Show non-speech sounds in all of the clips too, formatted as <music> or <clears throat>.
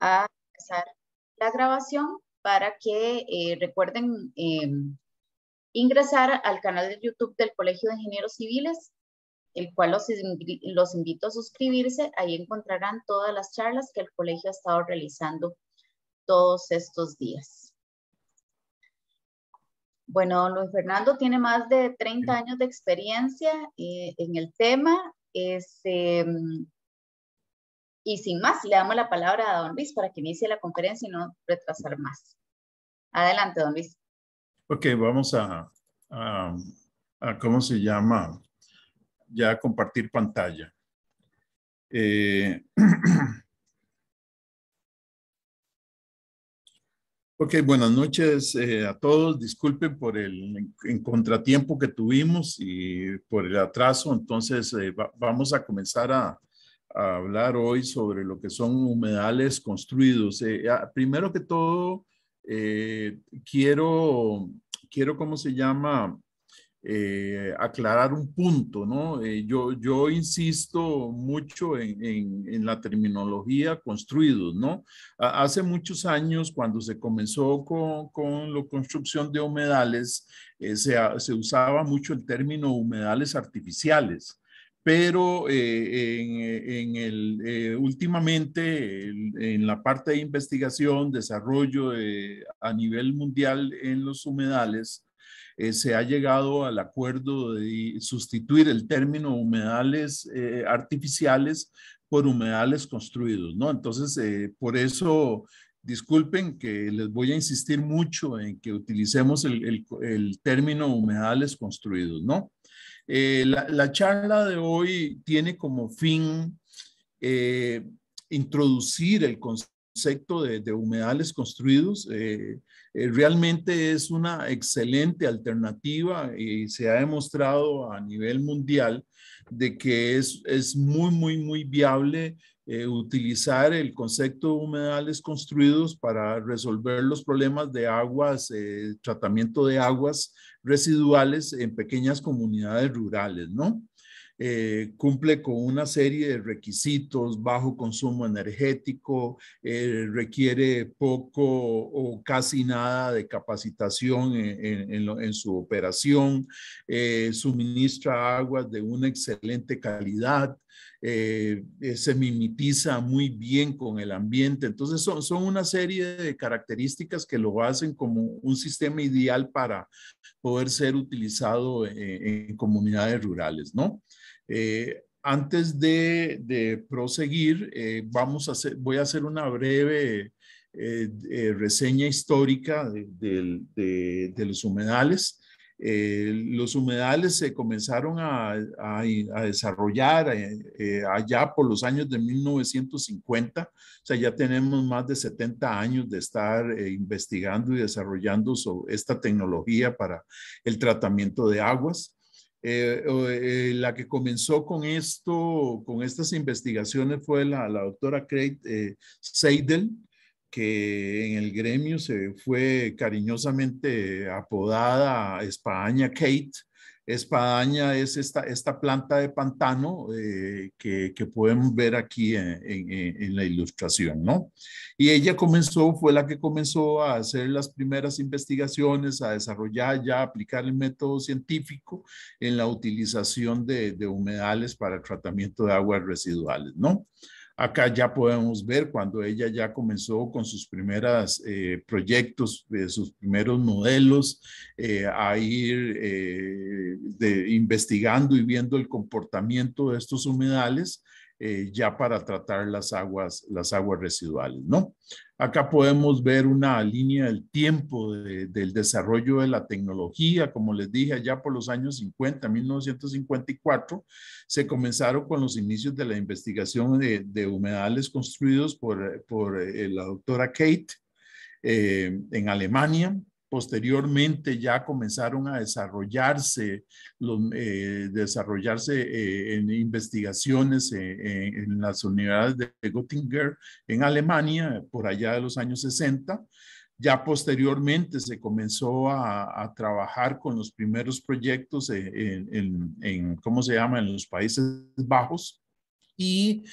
a empezar la grabación para que eh, recuerden em, ingresar al canal de YouTube del Colegio de Ingenieros Civiles, el cual los, invito a suscribirse. Ahí encontrarán todas las charlas que el colegio ha estado realizando todos estos días. Bueno, Luis Fernando tiene más de 30 años de experiencia eh, en el tema. Es, em, y sin más, le damos la palabra a don Luis para que inicie la conferencia y no retrasar más. Adelante, don Luis. Ok, vamos a, ¿cómo se llama? Ya compartir pantalla. Eh, <clears throat> ok, buenas noches eh, a todos. Disculpen por el contratiempo que tuvimos y por el atraso. Entonces, eh, vamos a comenzar a, a hablar hoy sobre lo que son humedales construidos. Eh, ah, primero que todo, eh, quiero, quiero, ¿cómo se llama? Eh, aclarar un punto, ¿no? yo, insisto mucho en, la terminología construidos, ¿no? hace muchos años, cuando se comenzó con, la construcción de humedales, se, usaba mucho el término humedales artificiales pero eh, eh, en, el, eh, últimamente en la parte de investigación, desarrollo a nivel mundial en los humedales, se ha llegado al acuerdo de sustituir el término humedales artificiales por humedales construidos, ¿no? Entonces, por eso disculpen que les voy a insistir mucho en que utilicemos el, el término humedales construidos, ¿no? Eh, la, charla de hoy tiene como fin eh, introducir el concepto de, humedales construidos. Eh, realmente es una excelente alternativa y se ha demostrado a nivel mundial de que es, es muy, muy, muy viable eh, utilizar el concepto de humedales construidos para resolver los problemas de aguas, eh, tratamiento de aguas residuales en pequeñas comunidades rurales, ¿no? Eh, cumple con una serie de requisitos, bajo consumo energético, requiere poco o casi nada de capacitación en, su operación, suministra aguas de una excelente calidad, eh, eh, se mimetiza muy bien con el ambiente. Entonces son, una serie de características que lo hacen como un sistema ideal para poder ser utilizado eh, en, comunidades rurales, ¿no? antes de, proseguir, vamos a hacer, voy a hacer una breve reseña histórica de los humedales. Eh, los humedales se comenzaron a, desarrollar eh, eh, allá por los años de 1950, o sea, ya tenemos más de 70 años de estar investigando y desarrollando esta tecnología para el tratamiento de aguas. la que comenzó con esto, con estas investigaciones fue la, la doctora Craig Seidel, que en el gremio se fue cariñosamente apodada Espadaña Kate. Espadaña es esta, esta planta de pantano eh, que, que, podemos ver aquí en, en, la ilustración, ¿no? Y ella comenzó, fue la que comenzó a hacer las primeras investigaciones, a desarrollar ya, aplicar el método científico en la utilización de, de humedales para el tratamiento de aguas residuales, ¿no? Acá ya podemos ver cuando ella ya comenzó con sus primeros eh, proyectos, eh, sus primeros modelos, eh, a ir investigando y viendo el comportamiento de estos humedales eh, ya para tratar las aguas, las aguas residuales, Acá podemos ver una línea del tiempo del desarrollo de la tecnología, como les dije, allá por los años 50, 1954, se comenzaron con los inicios de la investigación de, humedales construidos por, eh, la doctora Kate eh, en Alemania, Posteriormente ya comenzaron a desarrollarse, eh, desarrollarse eh, en investigaciones eh, en, las unidades de Göttinger en Alemania, por allá de los años 60. Ya posteriormente se comenzó a, trabajar con los primeros proyectos en, ¿cómo se llama?, en los Países Bajos y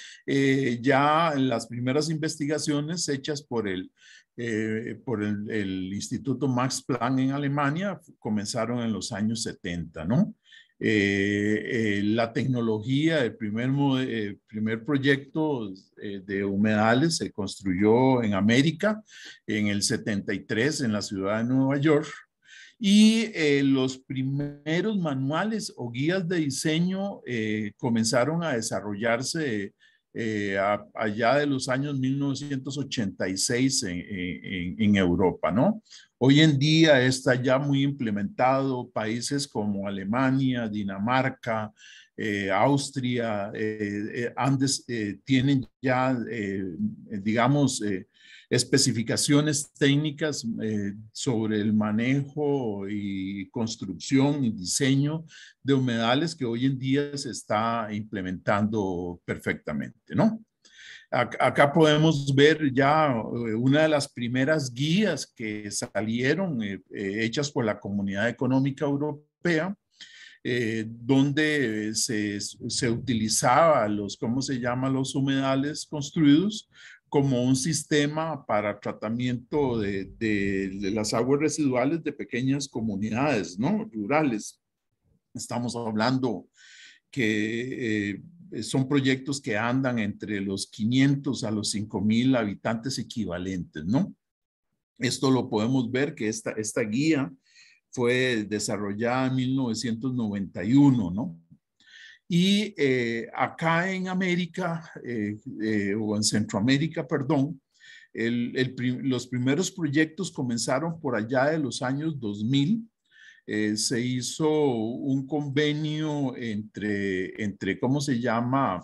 ya en las primeras investigaciones hechas por el eh, por el, Instituto Max Planck en Alemania comenzaron en los años 70, ¿no? Eh, eh, la tecnología, el primer, primer proyecto de humedales se construyó en América en el 73 en la ciudad de Nueva York y los primeros manuales o guías de diseño comenzaron a desarrollarse eh, allá de los años 1986 en, Europa, ¿no? Hoy en día está ya muy implementado países como Alemania, Dinamarca, eh, Austria, eh, Andes tienen ya, digamos, especificaciones técnicas eh, sobre el manejo y construcción y diseño de humedales que hoy en día se está implementando perfectamente, ¿no? Acá podemos ver ya eh, una de las primeras guías que salieron eh, hechas por la Comunidad Económica Europea, donde se, se utilizaba los, ¿cómo se llama?, los humedales construidos como un sistema para tratamiento de, las aguas residuales de pequeñas comunidades, ¿no? Rurales. Estamos hablando que eh, son proyectos que andan entre los 500 a los 5,000 habitantes equivalentes, ¿no? Esto lo podemos ver que esta, esta guía fue desarrollada en 1991, ¿no? Y eh, acá en América, eh, eh, o en Centroamérica, perdón, los primeros proyectos comenzaron por allá de los años 2000. se hizo un convenio entre, entre ¿cómo se llama?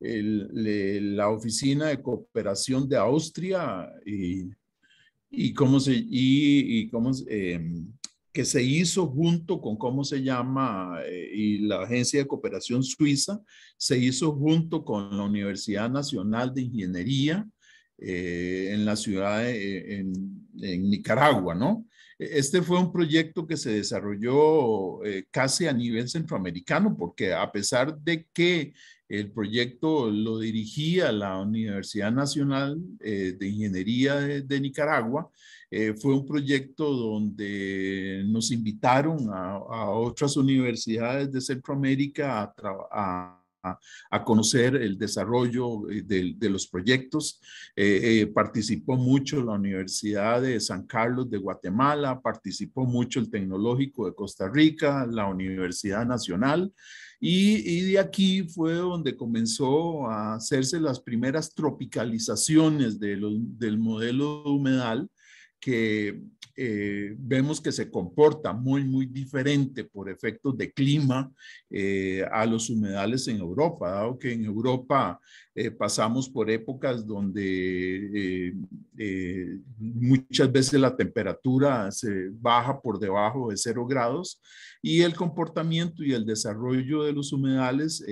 la Oficina de Cooperación de Austria y, cómo se, y, y em, que se hizo junto con, ¿cómo se llama? Eh, y la Agencia de Cooperación Suiza, se hizo junto con la Universidad Nacional de Ingeniería eh, en la ciudad, eh, en, Nicaragua, ¿no? Este fue un proyecto que se desarrolló casi a nivel centroamericano, porque a pesar de que el proyecto lo dirigía la Universidad Nacional de Ingeniería de Nicaragua, eh, fue un proyecto donde nos invitaron a, otras universidades de Centroamérica a, conocer el desarrollo eh, de, los proyectos. Eh, participó mucho la Universidad de San Carlos de Guatemala, participó mucho el Tecnológico de Costa Rica, la Universidad Nacional. Y, de aquí fue donde comenzó a hacerse las primeras tropicalizaciones del modelo humedal que eh, vemos que se comporta muy, muy diferente por efectos de clima eh, a los humedales en Europa, dado que en Europa eh, pasamos por épocas donde muchas veces la temperatura se baja por debajo de cero grados y el comportamiento y el desarrollo de los humedales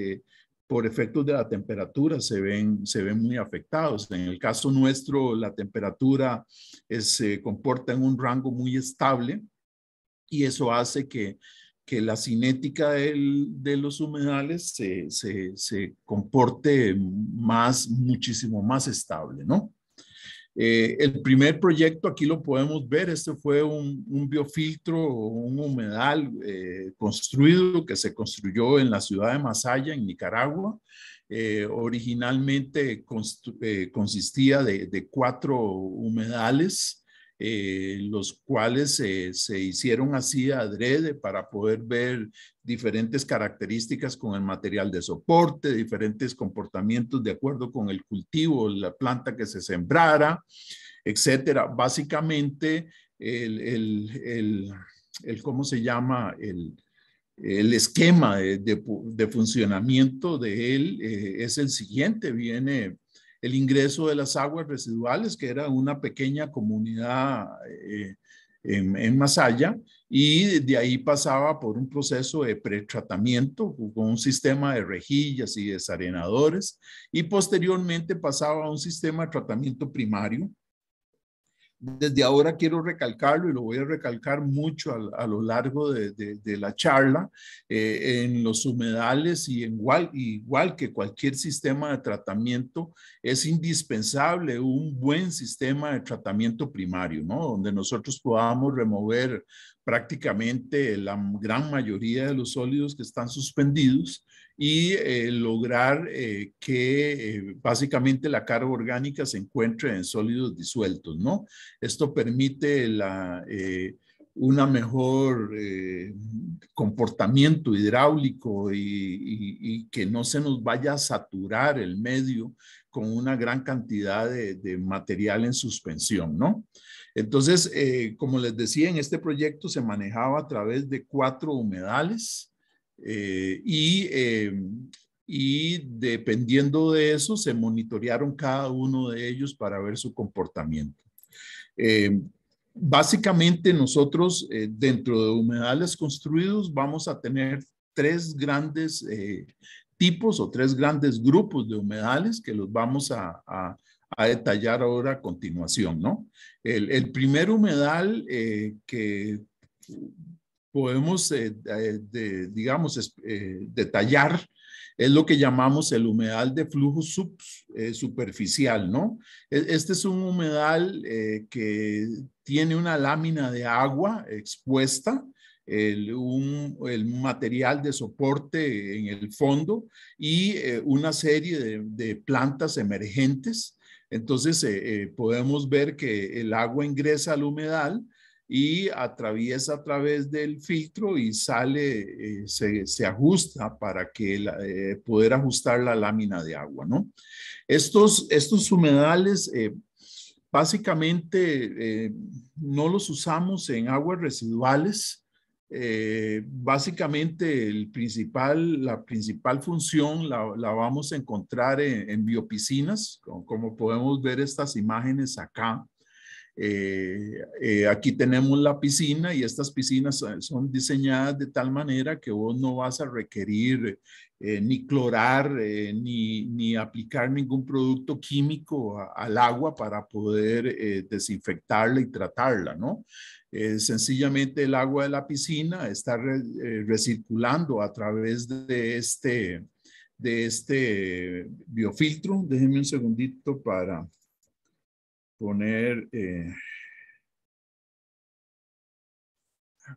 por efectos de la temperatura se ven, se ven muy afectados. En el caso nuestro, la temperatura eh, se comporta en un rango muy estable y eso hace que, la cinética de los humedales se, se, se comporte más, muchísimo más estable, ¿no? Eh, el primer proyecto aquí lo podemos ver, este fue un, biofiltro, un humedal eh, construido que se construyó en la ciudad de Masaya, en Nicaragua. Eh, originalmente consistía de cuatro humedales eh, los cuales eh, se hicieron así adrede para poder ver diferentes características con el material de soporte, diferentes comportamientos de acuerdo con el cultivo, la planta que se sembrara, etcétera. Básicamente, el, el, el, ¿cómo se llama? El, el esquema de, funcionamiento de él eh, es el siguiente, viene el ingreso de las aguas residuales, que era una pequeña comunidad eh, en, en, Masaya, y de ahí pasaba por un proceso de pretratamiento con un sistema de rejillas y desarenadores, y posteriormente pasaba a un sistema de tratamiento primario, desde ahora quiero recalcarlo y lo voy a recalcar mucho a, lo largo de, la charla, eh, en los humedales y igual, igual que cualquier sistema de tratamiento, es indispensable un buen sistema de tratamiento primario, ¿no? Donde nosotros podamos remover prácticamente la gran mayoría de los sólidos que están suspendidos y eh, lograr eh, que eh, básicamente la carga orgánica se encuentre en sólidos disueltos, ¿no? Esto permite la, una mejor comportamiento hidráulico y, que no se nos vaya a saturar el medio con una gran cantidad de, de material en suspensión, ¿no? Entonces, como les decía, en este proyecto se manejaba a través de cuatro humedales, eh, y, em, y dependiendo de eso, se monitorearon cada uno de ellos para ver su comportamiento. Em, básicamente nosotros eh, dentro de humedales construidos vamos a tener tres grandes eh, tipos o tres grandes grupos de humedales que los vamos a, a, detallar ahora a continuación, ¿no? El, el primer humedal que podemos, eh, eh, digamos, eh, detallar, es lo que llamamos el humedal de flujo sub, superficial, ¿no? E, este es un humedal que tiene una lámina de agua expuesta, el, material de soporte en el fondo y una serie de, plantas emergentes. Entonces podemos ver que el agua ingresa al humedal, y atraviesa a través del filtro y sale, eh, se, ajusta para que eh, poder ajustar la lámina de agua, ¿no? Estos, estos humedales eh, básicamente no los usamos en aguas residuales, básicamente el principal, la principal función la, vamos a encontrar en, biopicinas, biopiscinas, como, podemos ver estas imágenes acá. Eh, eh, aquí tenemos la piscina y estas piscinas son diseñadas de tal manera que vos no vas a requerir eh, ni clorar ni, aplicar ningún producto químico al agua para poder desinfectarla y tratarla, ¿no? sencillamente el agua de la piscina está recirculando a través de este, de este biofiltro. Déjenme un segundito para poner, eh,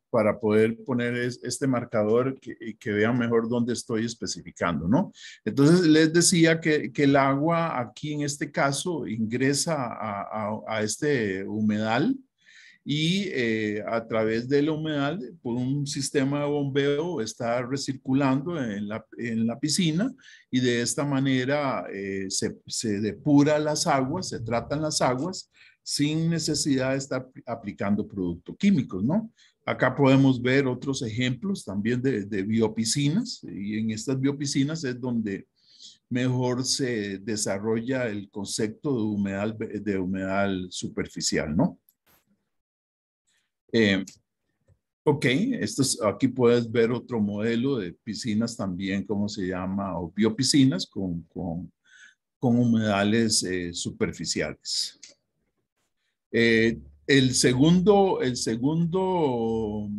para poder poner este marcador y que vean mejor dónde estoy especificando, ¿no? Entonces les decía que, el agua aquí en este caso ingresa a este humedal, y eh, a través del humedal, por un sistema de bombeo, está recirculando en la, en la piscina y de esta manera eh, se, se depura las aguas, se tratan las aguas sin necesidad de estar aplicando productos químicos, ¿no? Acá podemos ver otros ejemplos también de, de biopiscinas y en estas biopiscinas es donde mejor se desarrolla el concepto de humedal, de humedal superficial, ¿no? Eh, ok, esto aquí puedes ver otro modelo de piscinas también, como se llama? O biopiscinas con, con, con humedales eh, superficiales. Eh, el segundo, el segundo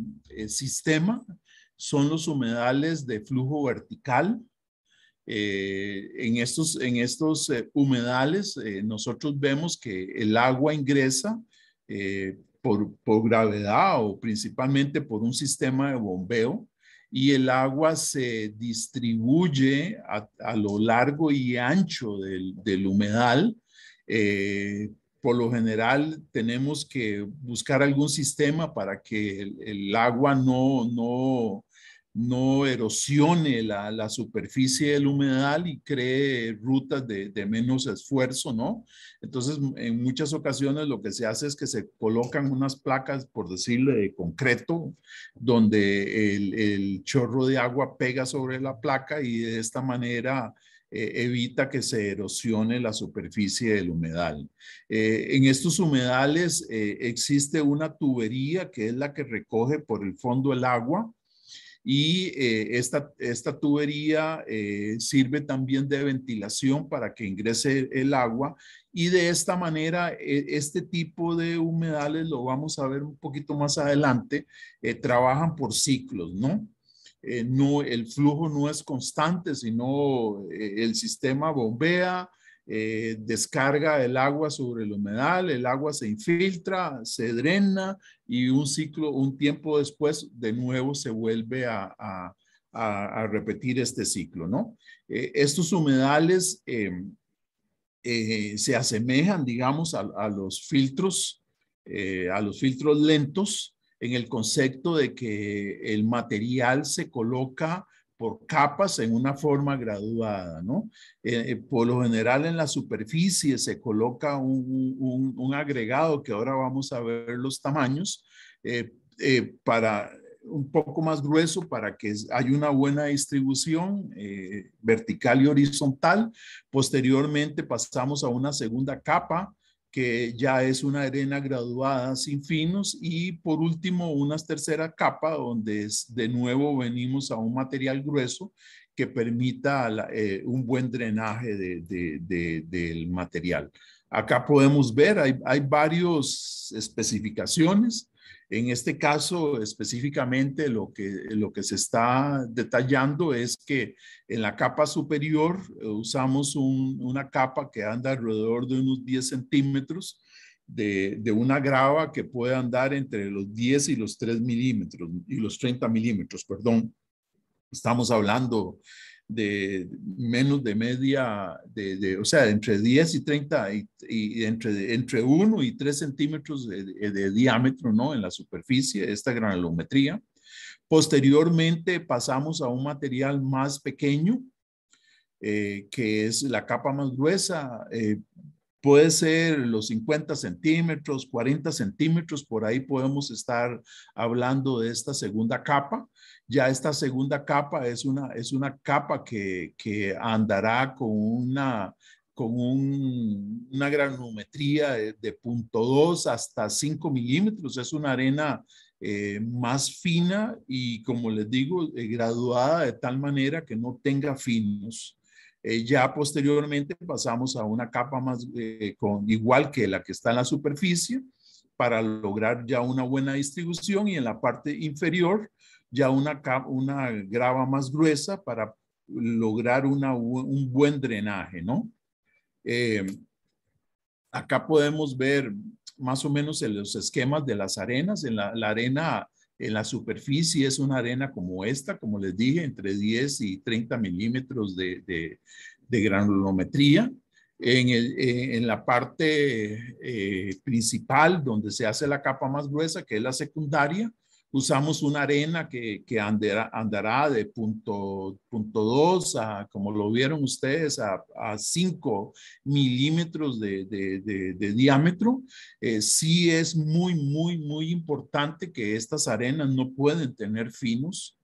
sistema son los humedales de flujo vertical. en estos, en estos humedales nosotros vemos que el agua ingresa por, gravedad o principalmente por un sistema de bombeo y el agua se distribuye a, lo largo y ancho del, humedal. Eh, por lo general tenemos que buscar algún sistema para que el, agua no no erosione la, superficie del humedal y cree rutas de, menos esfuerzo, ¿no? Entonces, en muchas ocasiones lo que se hace es que se colocan unas placas, por decirle, de concreto, donde el, chorro de agua pega sobre la placa y de esta manera eh, evita que se erosione la superficie del humedal. Eh, en estos humedales eh, existe una tubería que es la que recoge por el fondo el agua y eh, esta, esta tubería eh, sirve también de ventilación para que ingrese el agua y de esta manera eh, este tipo de humedales, lo vamos a ver un poquito más adelante, trabajan por ciclos, ¿no? no, el flujo no es constante, sino el sistema bombea, eh, descarga el agua sobre el humedal, el agua se infiltra, se drena y un ciclo, un tiempo después, de nuevo se vuelve a, repetir este ciclo, ¿no? Eh, estos humedales eh, se asemejan, digamos, a, los filtros, a los filtros lentos en el concepto de que el material se coloca por capas en una forma graduada, ¿no? Eh, eh, por lo general en la superficie se coloca un, agregado que ahora vamos a ver los tamaños eh, para un poco más grueso para que haya una buena distribución vertical y horizontal. Posteriormente pasamos a una segunda capa que ya es una arena graduada sin finos y por último una tercera capa donde es, de nuevo venimos a un material grueso que permita eh, un buen drenaje del material. Acá podemos ver, hay, hay varias especificaciones en este caso, específicamente, lo que, lo que se está detallando es que en la capa superior eh, usamos una capa que anda alrededor de unos 10 centímetros de, una grava que puede andar entre los 10 y los 3 milímetros, y los 30 milímetros, perdón. Estamos hablando de menos de media, de, o sea, entre 10 y 30, y, entre, entre 1 y 3 centímetros de, diámetro, ¿no? En la superficie, esta granulometría. Posteriormente pasamos a un material más pequeño, eh, que es la capa más gruesa, eh, puede ser los 50 centímetros, 40 centímetros, por ahí podemos estar hablando de esta segunda capa. Ya esta segunda capa es una, es una capa que, andará con una con una de, 0.2 hasta 5 milímetros. Es una arena eh, más fina y, como les digo, eh, graduada de tal manera que no tenga finos. Eh, ya posteriormente pasamos a una capa más eh, igual que la que está en la superficie para lograr ya una buena distribución y en la parte inferior ya una, una grava más gruesa para lograr un buen drenaje, ¿no? Eh, acá podemos ver más o menos los esquemas de las arenas. En la, la arena en la superficie es una arena como esta, como les dije, entre 10 y 30 milímetros de, granulometría. En, eh, la parte eh, principal, donde se hace la capa más gruesa, que es la secundaria, usamos una arena que, andará de punto, punto 2 a, como lo vieron ustedes, a, 5 milímetros de, diámetro. Eh, sí es muy, muy, muy importante que estas arenas no pueden tener finos.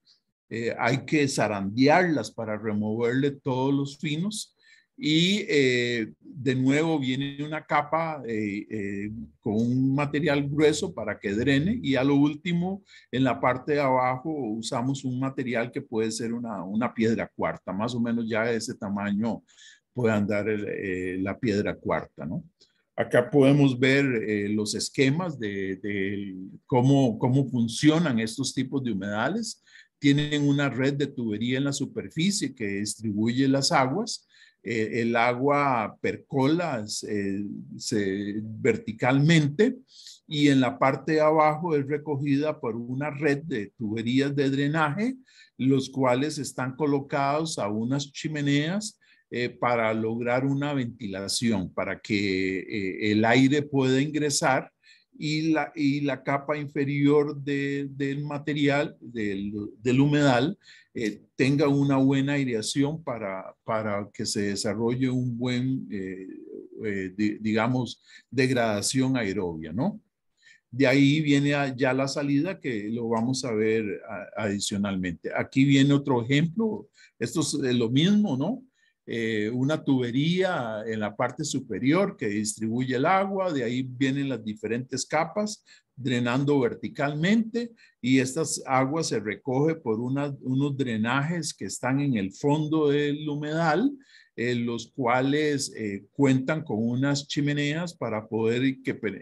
Eh, hay que zarandearlas para removerle todos los finos y eh, de nuevo viene una capa eh, eh, con un material grueso para que drene y a lo último en la parte de abajo usamos un material que puede ser una, una piedra cuarta, más o menos ya de ese tamaño puede andar la piedra cuarta, ¿no? Acá podemos ver los esquemas de, cómo, cómo funcionan estos tipos de humedales tienen una red de tubería en la superficie que distribuye las aguas. Eh, el agua percola eh, verticalmente y en la parte de abajo es recogida por una red de tuberías de drenaje, los cuales están colocados a unas chimeneas eh, para lograr una ventilación, para que el aire pueda ingresar y la, capa inferior del material, del, humedal, eh, tenga una buena aireación para, que se desarrolle un buen, eh, eh, digamos, degradación aerobia, ¿no? De ahí viene ya la salida que lo vamos a ver adicionalmente. Aquí viene otro ejemplo. Esto es lo mismo, ¿no? Eh, una tubería en la parte superior que distribuye el agua, de ahí vienen las diferentes capas drenando verticalmente y estas aguas se recoge por unos drenajes que están en el fondo del humedal, eh, los cuales eh, cuentan con unas chimeneas para poder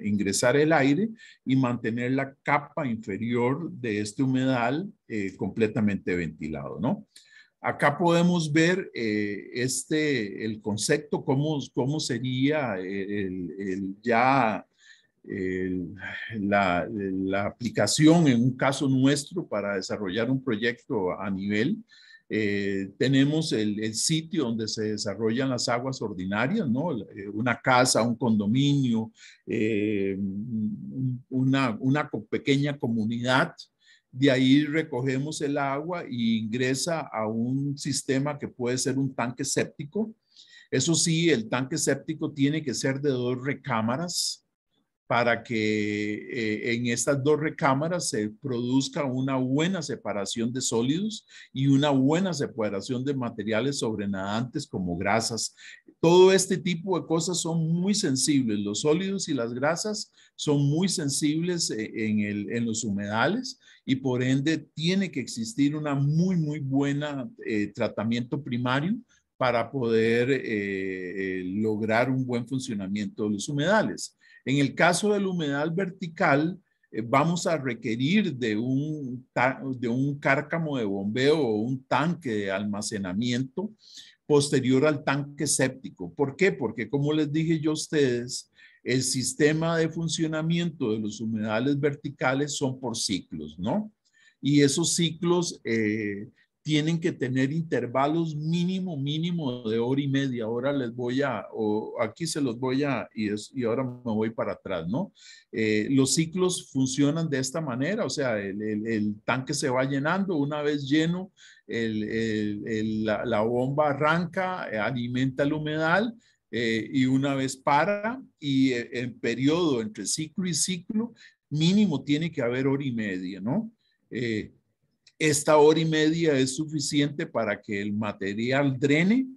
ingresar el aire y mantener la capa inferior de este humedal completamente ventilado, ¿no? Acá podemos ver eh, este, el concepto, cómo, sería ya la, aplicación en un caso nuestro para desarrollar un proyecto a nivel. Eh, tenemos el, sitio donde se desarrollan las aguas ordinarias, eh, Una casa, un condominio, una pequeña comunidad de ahí recogemos el agua e ingresa a un sistema que puede ser un tanque séptico. Eso sí, el tanque séptico tiene que ser de dos recámaras para que eh, en estas dos recámaras se produzca una buena separación de sólidos y una buena separación de materiales sobrenadantes como grasas, todo este tipo de cosas son muy sensibles. Los sólidos y las grasas son muy sensibles eh, en, los humedales y por ende tiene que existir una muy, muy buena eh, tratamiento primario para poder eh, lograr un buen funcionamiento de los humedales. En el caso del humedal vertical, vamos a requerir de un, de un cárcamo de bombeo o un tanque de almacenamiento posterior al tanque séptico. ¿Por qué? Porque como les dije yo a ustedes, el sistema de funcionamiento de los humedales verticales son por ciclos, ¿no? Y esos ciclos eh, tienen que tener intervalos mínimo, mínimo de hora y media. Ahora les voy a, o aquí se los voy a, y, es, y ahora me voy para atrás, ¿no? Eh, los ciclos funcionan de esta manera, o sea, el, tanque se va llenando, una vez lleno, la, bomba arranca, eh, alimenta el humedal eh, y una vez para y en eh, periodo entre ciclo y ciclo mínimo tiene que haber hora y media, ¿no? esta hora y media es suficiente para que el material drene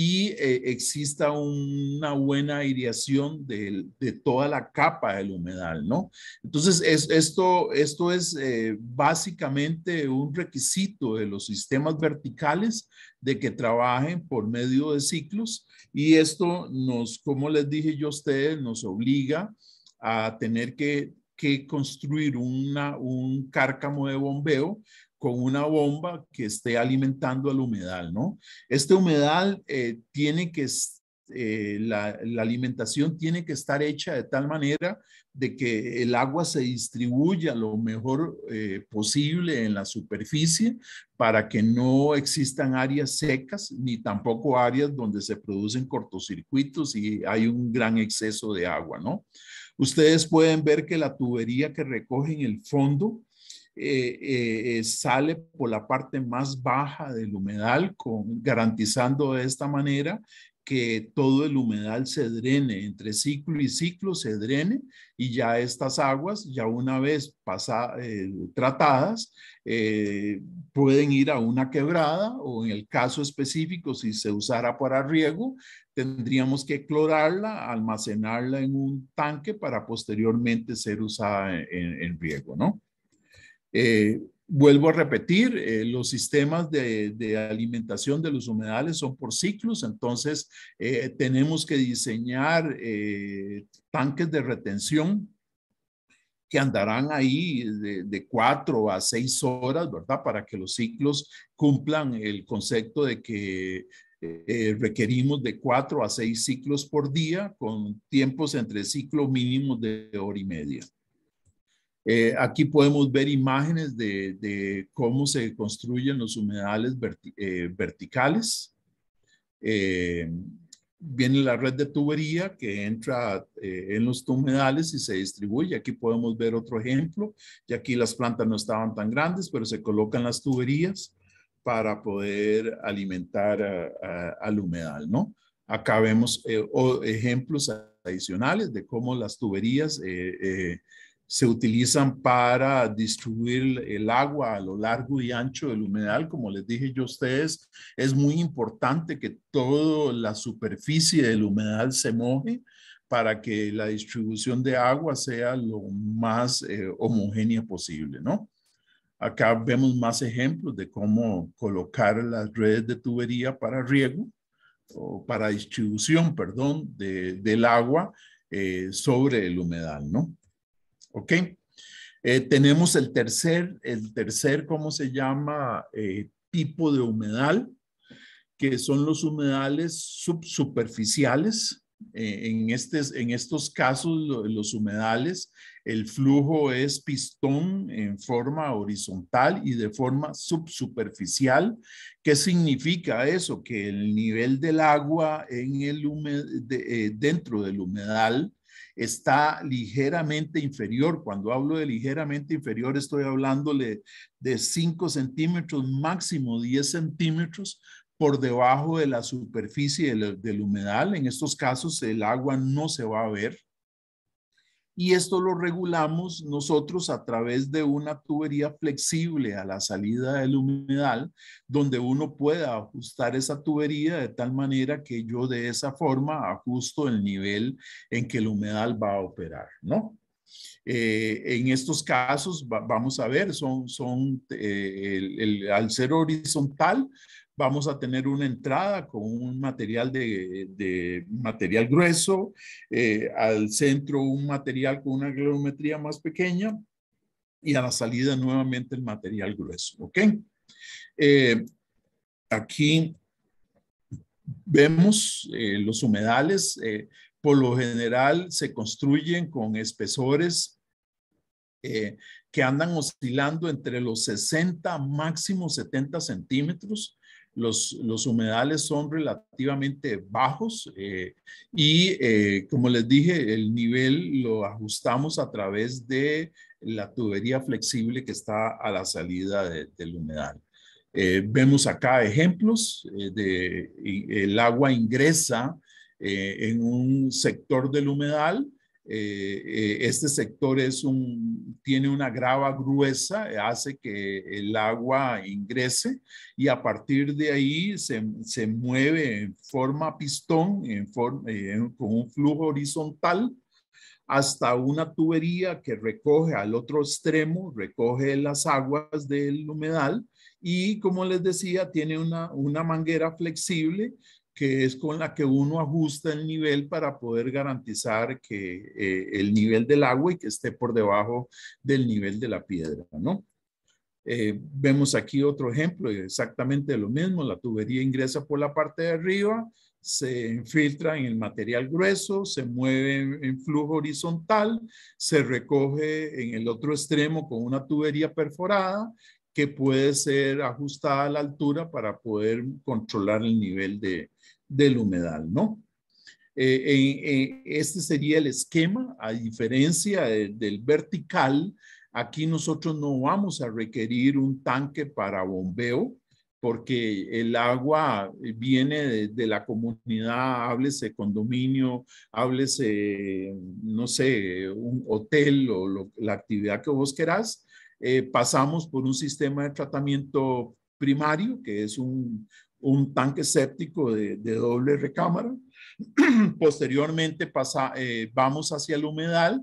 y eh, exista una buena aireación de, toda la capa del humedal, ¿no? Entonces, esto, esto es eh, básicamente un requisito de los sistemas verticales de que trabajen por medio de ciclos y esto nos, como les dije yo a ustedes, nos obliga a tener que, construir un cárcamo de bombeo con una bomba que esté alimentando al humedal, ¿no? Este humedal eh, tiene que, eh, la, alimentación tiene que estar hecha de tal manera de que el agua se distribuya lo mejor eh, posible en la superficie para que no existan áreas secas ni tampoco áreas donde se producen cortocircuitos y hay un gran exceso de agua, ¿no? Ustedes pueden ver que la tubería que recoge en el fondo eh, eh, sale por la parte más baja del humedal, garantizando de esta manera que todo el humedal se drene, entre ciclo y ciclo se drene y ya estas aguas, ya una vez eh, tratadas, pueden ir a una quebrada o en el caso específico, si se usara para riego, tendríamos que clorarla, almacenarla en un tanque para posteriormente ser usada en, riego, ¿no? Eh, vuelvo a repetir, eh, los sistemas de, alimentación de los humedales son por ciclos, entonces eh, tenemos que diseñar tanques de retención que andarán ahí de, cuatro a seis horas, ¿verdad? Para que los ciclos cumplan el concepto de que requerimos de cuatro a seis ciclos por día con tiempos entre ciclos mínimos de hora y media. Eh, aquí podemos ver imágenes de, cómo se construyen los humedales eh, verticales. Eh, viene la red de tubería que entra en los humedales y se distribuye. Aquí podemos ver otro ejemplo. Y aquí las plantas no estaban tan grandes, pero se colocan las tuberías para poder alimentar al humedal, ¿no? Acá vemos ejemplos adicionales de cómo las tuberías eh, se utilizan para distribuir el agua a lo largo y ancho del humedal. Como les dije yo a ustedes, es muy importante que toda la superficie del humedal se moje para que la distribución de agua sea lo más eh, homogénea posible, ¿no? Acá vemos más ejemplos de cómo colocar las redes de tubería para riego o para distribución, perdón, del agua eh, sobre el humedal, ¿no? ¿ok? Eh, tenemos el tercer, el tercer, ¿cómo se llama? Eh, tipo de humedal, que son los humedales subsuperficiales. Eh, este, en, estos casos, los humedales, el flujo es pistón en forma horizontal y de forma subsuperficial. ¿Qué significa eso? Que el nivel del agua en el dentro del humedal está ligeramente inferior. Cuando hablo de ligeramente inferior, estoy hablándole de 5 centímetros, máximo 10 centímetros por debajo de la superficie del, del humedal. En estos casos, el agua no se va a ver y esto lo regulamos nosotros a través de una tubería flexible a la salida del humedal, donde uno pueda ajustar esa tubería de tal manera que yo de esa forma ajusto el nivel en que el humedal va a operar, ¿no? Eh, en estos casos, vamos a ver, son, son eh, el, al ser horizontal, vamos a tener una entrada con un material de, material grueso, eh, al centro un material con una geometría más pequeña y a la salida nuevamente el material grueso, eh, aquí vemos eh, los humedales, por lo general se construyen con espesores que andan oscilando entre los 60 máximo 70 centímetros los, humedales son relativamente bajos eh, y, eh, como les dije, el nivel lo ajustamos a través de la tubería flexible que está a la salida del humedal. Eh, vemos acá ejemplos de el agua ingresa en un sector del humedal, eh, este sector es tiene una grava gruesa, hace que el agua ingrese y a partir de ahí se, mueve en forma pistón, con un flujo horizontal hasta una tubería que recoge al otro extremo, recoge las aguas del humedal y, como les decía, tiene una manguera flexible que es con la que uno ajusta el nivel para poder garantizar que eh, el nivel del agua y que esté por debajo del nivel de la piedra, ¿no? Eh, vemos aquí otro ejemplo, exactamente lo mismo, la tubería ingresa por la parte de arriba, se infiltra en el material grueso, se mueve en flujo horizontal, se recoge en el otro extremo con una tubería perforada que puede ser ajustada a la altura para poder controlar el nivel de, del humedal, ¿no? Eh, eh, eh, este sería el esquema, a diferencia del vertical, aquí nosotros no vamos a requerir un tanque para bombeo, porque el agua viene de, la comunidad, háblese condominio, háblese, no sé, un hotel o la actividad que vos querás. pasamos por un sistema de tratamiento primario, que es un, un tanque séptico de, doble recámara. <clears throat> Posteriormente pasa, eh, vamos hacia el humedal,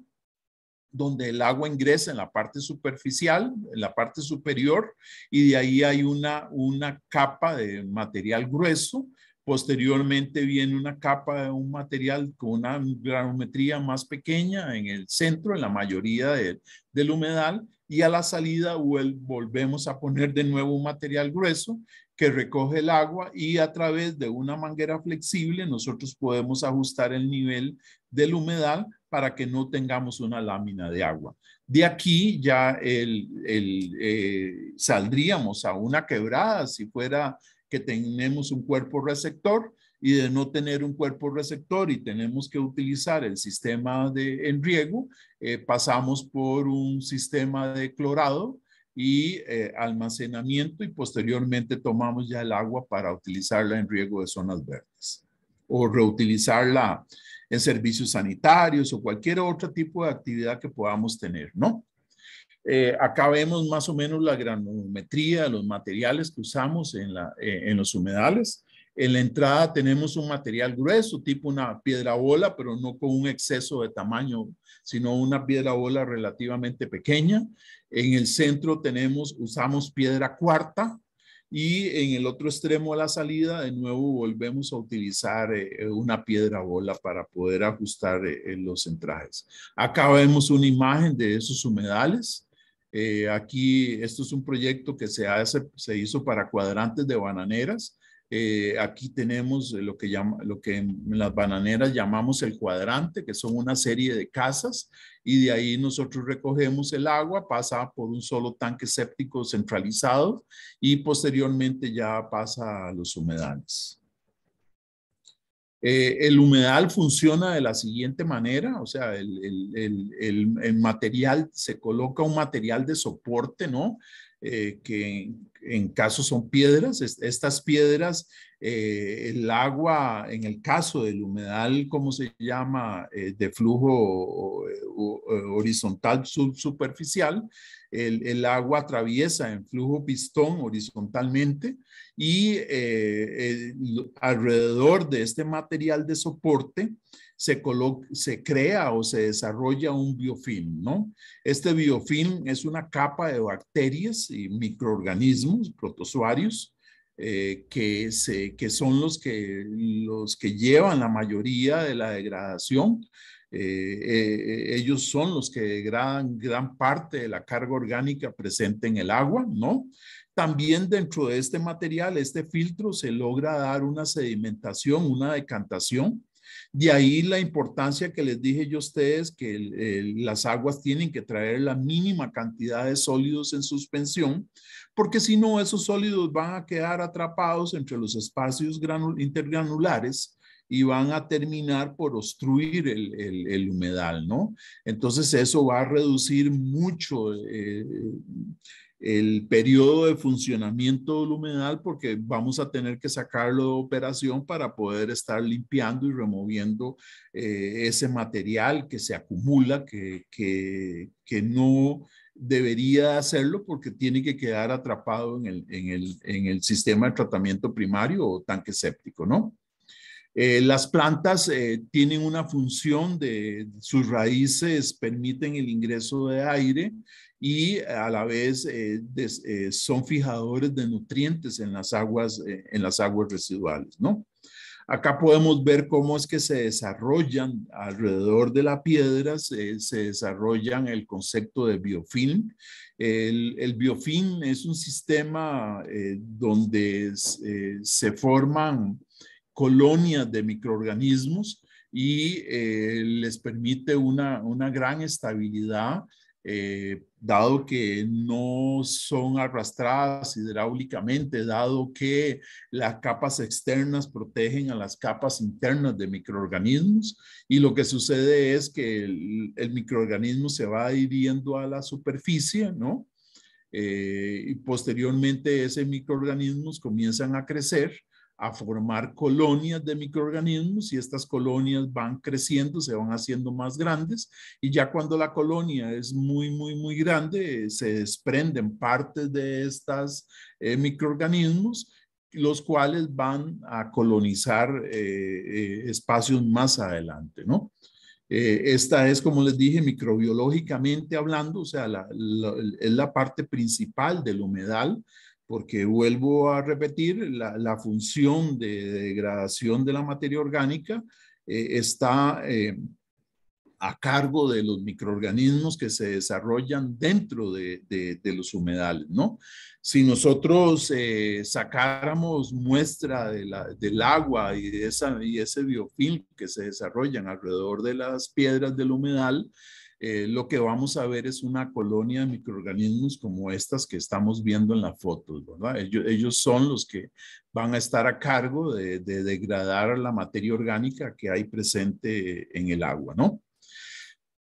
donde el agua ingresa en la parte superficial, en la parte superior, y de ahí hay una, una capa de material grueso. Posteriormente viene una capa de un material con una granometría más pequeña en el centro, en la mayoría del humedal, y a la salida volvemos a poner de nuevo un material grueso que recoge el agua y a través de una manguera flexible nosotros podemos ajustar el nivel del humedal para que no tengamos una lámina de agua. De aquí ya eh, saldríamos a una quebrada si fuera que tenemos un cuerpo receptor y de no tener un cuerpo receptor y tenemos que utilizar el sistema de enriego, eh, pasamos por un sistema de clorado y eh, almacenamiento y posteriormente tomamos ya el agua para utilizarla en riego de zonas verdes o reutilizarla en servicios sanitarios o cualquier otro tipo de actividad que podamos tener, ¿no? Eh, acá vemos más o menos la granometría, los materiales que usamos en, eh, en los humedales. En la entrada tenemos un material grueso, tipo una piedra bola, pero no con un exceso de tamaño, sino una piedra bola relativamente pequeña. En el centro tenemos, usamos piedra cuarta y en el otro extremo de la salida, de nuevo, volvemos a utilizar eh, eh, una piedra bola para poder ajustar eh, los entrajes. Acá vemos una imagen de esos humedales. aquí, esto es un proyecto que se, se hizo para cuadrantes de bananeras. Eh, aquí tenemos lo que, llama, lo que en las bananeras llamamos el cuadrante, que son una serie de casas, y de ahí nosotros recogemos el agua, pasa por un solo tanque séptico centralizado y posteriormente ya pasa a los humedales. Eh, el humedal funciona de la siguiente manera, o sea, el, material, se coloca un material de soporte, ¿no? Eh, que en, caso son piedras. estas piedras, eh, el agua, en el caso del humedal, como se llama? Eh, de flujo horizontal subsuperficial, el, el, agua atraviesa en flujo pistón horizontalmente y alrededor de este material de soporte, se, crea o se desarrolla un biofilm, ¿no? Este biofilm es una capa de bacterias y microorganismos, protozoarios, eh, que, son los que, llevan la mayoría de la degradación. Eh, eh, ellos son los que degradan gran parte de la carga orgánica presente en el agua, ¿no? También dentro de este material, este filtro, se logra dar una sedimentación, una decantación de ahí la importancia que les dije yo a ustedes, que las aguas tienen que traer la mínima cantidad de sólidos en suspensión, porque si no, esos sólidos van a quedar atrapados entre los espacios intergranulares y van a terminar por obstruir el, humedal, ¿no? Entonces eso va a reducir mucho eh, el periodo de funcionamiento luminal porque vamos a tener que sacarlo de operación para poder estar limpiando y removiendo eh, ese material que se acumula, que, que, no debería hacerlo porque tiene que quedar atrapado en el, sistema de tratamiento primario o tanque séptico, ¿no? Eh, las plantas eh, tienen una función de sus raíces, permiten el ingreso de aire, y a la vez eh, eh, son fijadores de nutrientes en las aguas, eh, en las aguas residuales, ¿no? Acá podemos ver cómo es que se desarrollan alrededor de la piedra, se, desarrollan el concepto de biofilm. El, biofilm es un sistema donde se forman colonias de microorganismos y les permite una, una gran estabilidad eh, dado que no son arrastradas hidráulicamente, dado que las capas externas protegen a las capas internas de microorganismos y lo que sucede es que el, microorganismo se va adhiriendo a la superficie, ¿no? Eh, y posteriormente ese microorganismos comienzan a crecer a formar colonias de microorganismos y estas colonias van creciendo, se van haciendo más grandes y ya cuando la colonia es muy, muy, muy grande, eh, se desprenden partes de estos eh, microorganismos los cuales van a colonizar eh, espacios más adelante, ¿no? esta es, como les dije, microbiológicamente hablando, o sea, es la parte principal del humedal porque vuelvo a repetir, la, función de, degradación de la materia orgánica eh, está eh, a cargo de los microorganismos que se desarrollan dentro de, los humedales, ¿no? Si nosotros eh, sacáramos muestra del agua y, y ese biofilm que se desarrollan alrededor de las piedras del humedal, eh, lo que vamos a ver es una colonia de microorganismos como estas que estamos viendo en la foto, ¿verdad? Ellos, son los que van a estar a cargo de, degradar la materia orgánica que hay presente en el agua, ¿no?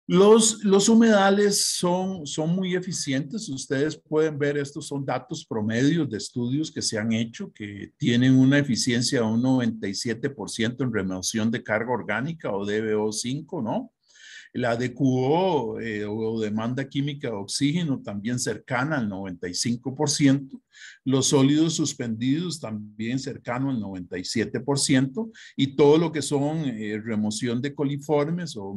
Los, humedales son, son muy eficientes. Ustedes pueden ver, estos son datos promedios de estudios que se han hecho, que tienen una eficiencia de un 97% en remoción de carga orgánica o DBO5, ¿no? La DQO eh, o demanda química de oxígeno también cercana al 95%, los sólidos suspendidos también cercano al 97% y todo lo que son eh, remoción de coliformes o,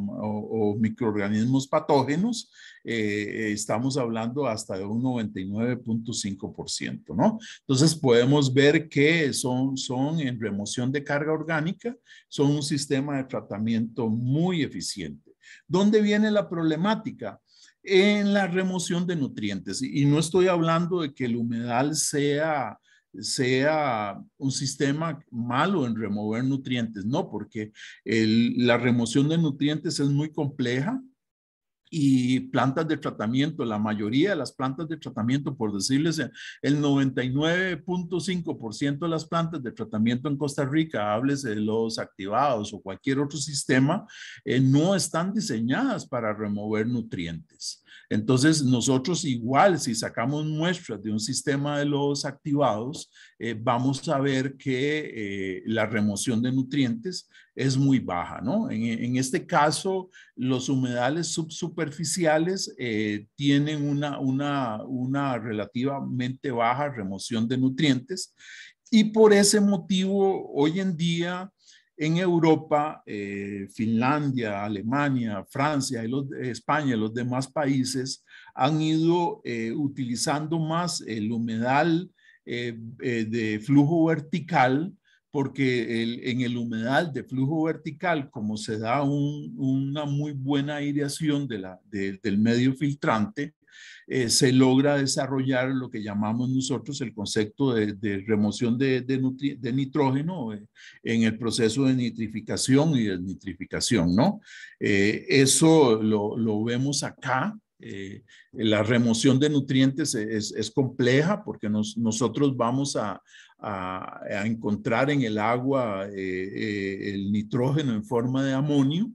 microorganismos patógenos, eh, estamos hablando hasta de un 99.5%, ¿no? Entonces podemos ver que son, son en remoción de carga orgánica, son un sistema de tratamiento muy eficiente. ¿Dónde viene la problemática? En la remoción de nutrientes. Y no estoy hablando de que el humedal sea, sea un sistema malo en remover nutrientes, no, porque la remoción de nutrientes es muy compleja y plantas de tratamiento, la mayoría de las plantas de tratamiento, por decirles, eh, el 99.5% de las plantas de tratamiento en Costa Rica, háblese de los activados o cualquier otro sistema, eh, no están diseñadas para remover nutrientes. Entonces, nosotros igual, si sacamos muestras de un sistema de los activados, eh, vamos a ver que la remoción de nutrientes es muy baja, ¿no? En, en este caso, los humedales super superficiales eh, tienen una, relativamente baja remoción de nutrientes y por ese motivo hoy en día en Europa, eh, Finlandia, Alemania, Francia, y España y los demás países han ido eh, utilizando más el humedal de flujo vertical porque el, en el humedal de flujo vertical, como se da una muy buena aireación de la, del medio filtrante, eh, se logra desarrollar lo que llamamos nosotros el concepto de, remoción de, de, nitrógeno eh, en el proceso de nitrificación y desnitrificación, ¿no? Eh, eso lo, vemos acá. la remoción de nutrientes es, es compleja porque nosotros vamos a, a, encontrar en el agua eh, eh, el nitrógeno en forma de amonio,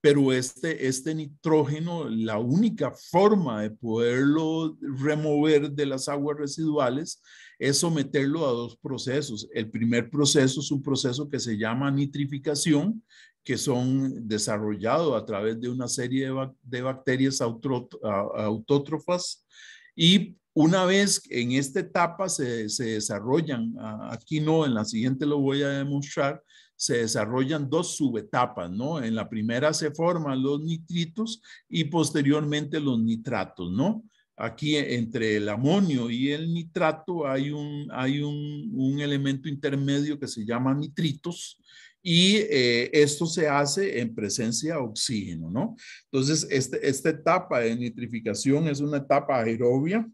pero este, este nitrógeno, la única forma de poderlo remover de las aguas residuales es someterlo a dos procesos. El primer proceso es un proceso que se llama nitrificación, que son desarrollados a través de una serie de, de bacterias autótrofas y una vez en esta etapa se, se desarrollan, aquí no, en la siguiente lo voy a demostrar, se desarrollan dos subetapas, ¿no? En la primera se forman los nitritos y posteriormente los nitratos, ¿no? Aquí entre el amonio y el nitrato hay un, hay un, un elemento intermedio que se llama nitritos y eh, esto se hace en presencia de oxígeno, ¿no? Entonces, este, esta etapa de nitrificación es una etapa aerobia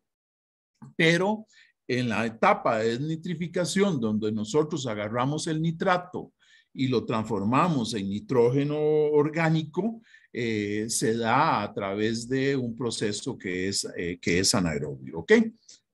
pero en la etapa de nitrificación, donde nosotros agarramos el nitrato y lo transformamos en nitrógeno orgánico, eh, se da a través de un proceso que es, eh, anaerobio,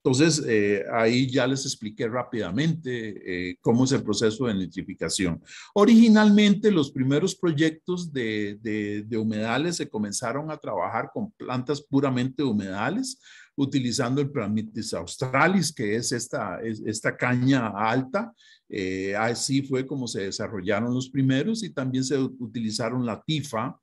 Entonces, eh, ahí ya les expliqué rápidamente cómo es el proceso de nitrificación. Originalmente, los primeros proyectos de humedales se comenzaron a trabajar con plantas puramente humedales, utilizando el Pramitis australis, que es esta, esta caña alta. Eh, así fue como se desarrollaron los primeros y también se utilizaron la tifa,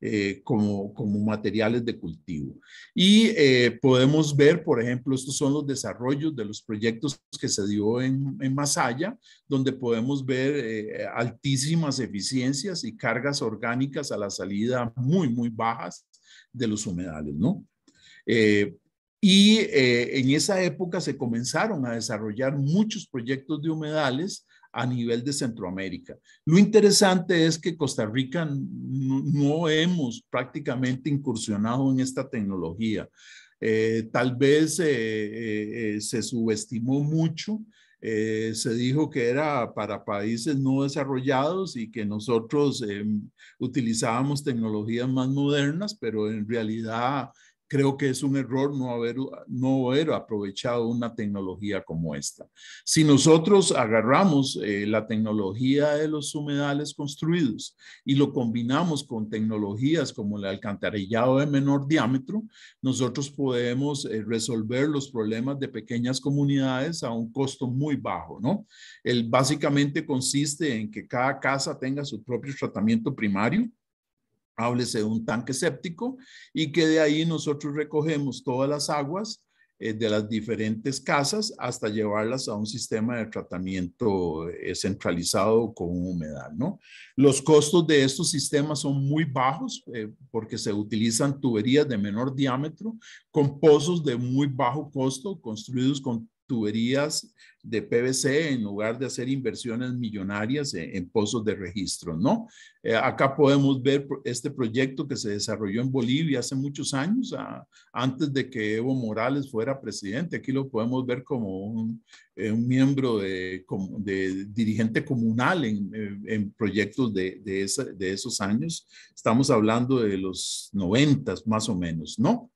eh, como, como, materiales de cultivo. Y eh, podemos ver, por ejemplo, estos son los desarrollos de los proyectos que se dio en, Masaya, donde podemos ver altísimas eficiencias y cargas orgánicas a la salida muy, muy bajas de los humedales, ¿no? Y eh, en esa época se comenzaron a desarrollar muchos proyectos de humedales a nivel de Centroamérica. Lo interesante es que Costa Rica no, hemos prácticamente incursionado en esta tecnología. Eh, tal vez eh, se subestimó mucho, se dijo que era para países no desarrollados y que nosotros em, utilizábamos tecnologías más modernas, pero en realidad creo que es un error no haber, no haber aprovechado una tecnología como esta. Si nosotros agarramos eh, la tecnología de los humedales construidos y lo combinamos con tecnologías como el alcantarillado de menor diámetro, nosotros podemos eh, resolver los problemas de pequeñas comunidades a un costo muy bajo, ¿no? El básicamente consiste en que cada casa tenga su propio tratamiento primario, háblese de un tanque séptico, y que de ahí nosotros recogemos todas las aguas eh, de las diferentes casas hasta llevarlas a un sistema de tratamiento eh, centralizado con humedad, ¿no? Los costos de estos sistemas son muy bajos eh, porque se utilizan tuberías de menor diámetro con pozos de muy bajo costo construidos con tuberías de PVC en lugar de hacer inversiones millonarias en, pozos de registro, ¿no? Eh, acá podemos ver este proyecto que se desarrolló en Bolivia hace muchos años, ah, antes de que Evo Morales fuera presidente. Aquí lo podemos ver como un, eh, miembro de, dirigente comunal en, proyectos de, de esos años. Estamos hablando de los noventas más o menos, ¿no?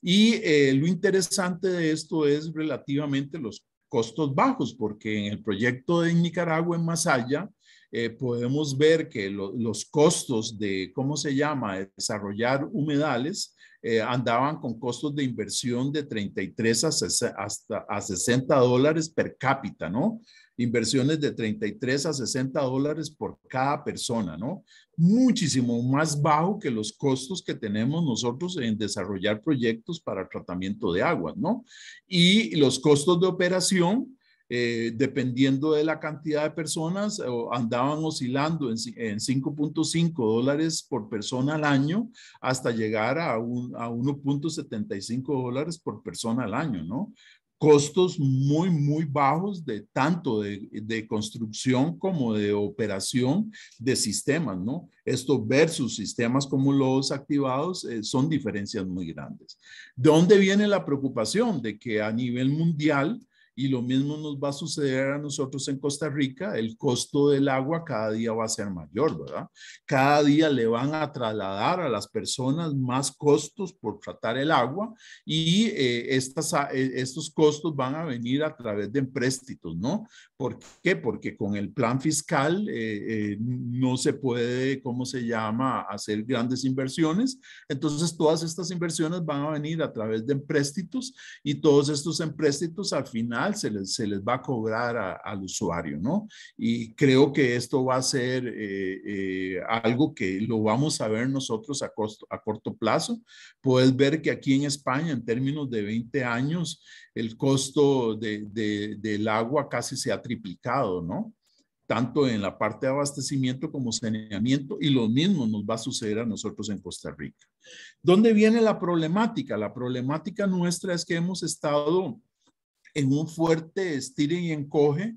Y eh, lo interesante de esto es relativamente los costos bajos, porque en el proyecto de Nicaragua en Masaya eh, podemos ver que los costos de, ¿cómo se llama?, desarrollar humedales eh, andaban con costos de inversión de 33 hasta a 60 dólares per cápita, ¿no? inversiones de 33 a 60 dólares por cada persona, ¿no? Muchísimo más bajo que los costos que tenemos nosotros en desarrollar proyectos para tratamiento de aguas, ¿no? Y los costos de operación, eh, dependiendo de la cantidad de personas, andaban oscilando en, 5.5 dólares por persona al año hasta llegar a, a 1.75 dólares por persona al año, ¿no? costos muy, muy bajos de tanto de, construcción como de operación de sistemas, ¿no? Esto versus sistemas como los activados eh, son diferencias muy grandes. ¿De dónde viene la preocupación? De que a nivel mundial y lo mismo nos va a suceder a nosotros en Costa Rica, el costo del agua cada día va a ser mayor, ¿verdad? Cada día le van a trasladar a las personas más costos por tratar el agua y eh, estas, ah, eh, estos costos van a venir a través de empréstitos, ¿no? ¿Por qué? Porque con el plan fiscal eh, no se puede, ¿cómo se llama?, hacer grandes inversiones. Entonces, todas estas inversiones van a venir a través de empréstitos y todos estos empréstitos al final se les, va a cobrar al usuario, ¿no? Y creo que esto va a ser eh, eh, algo que lo vamos a ver nosotros a, corto plazo. Puedes ver que aquí en España, en términos de 20 años, el costo del agua casi se ha triplicado, ¿no? tanto en la parte de abastecimiento como saneamiento, y lo mismo nos va a suceder a nosotros en Costa Rica. ¿Dónde viene la problemática? La problemática nuestra es que hemos estado en un fuerte estire y encoge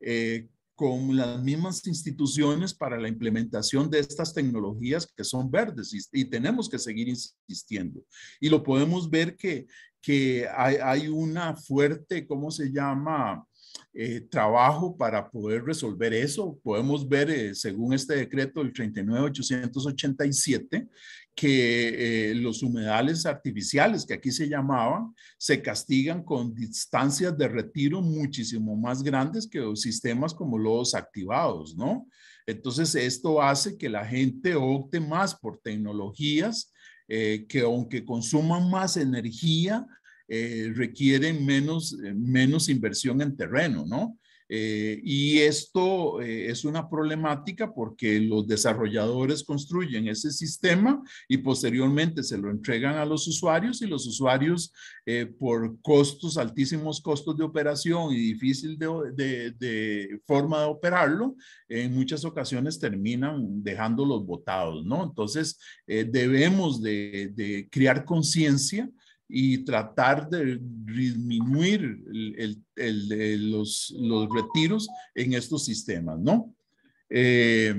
eh, con las mismas instituciones para la implementación de estas tecnologías que son verdes y, tenemos que seguir insistiendo. Y lo podemos ver que, que hay, hay una fuerte, ¿cómo se llama? Eh, trabajo para poder resolver eso. Podemos ver, eh, según este decreto, el 39887, que eh, los humedales artificiales, que aquí se llamaban, se castigan con distancias de retiro muchísimo más grandes que los sistemas como los activados, ¿no? Entonces, esto hace que la gente opte más por tecnologías eh, que aunque consuman más energía, eh, requieren menos, menos inversión en terreno, ¿no? Eh, y esto eh, es una problemática porque los desarrolladores construyen ese sistema y posteriormente se lo entregan a los usuarios y los usuarios eh, por costos, altísimos costos de operación y difícil de, forma de operarlo, en muchas ocasiones terminan dejándolos botados, ¿no? Entonces, debemos de, de crear conciencia y tratar de disminuir los, retiros en estos sistemas, ¿no? Eh,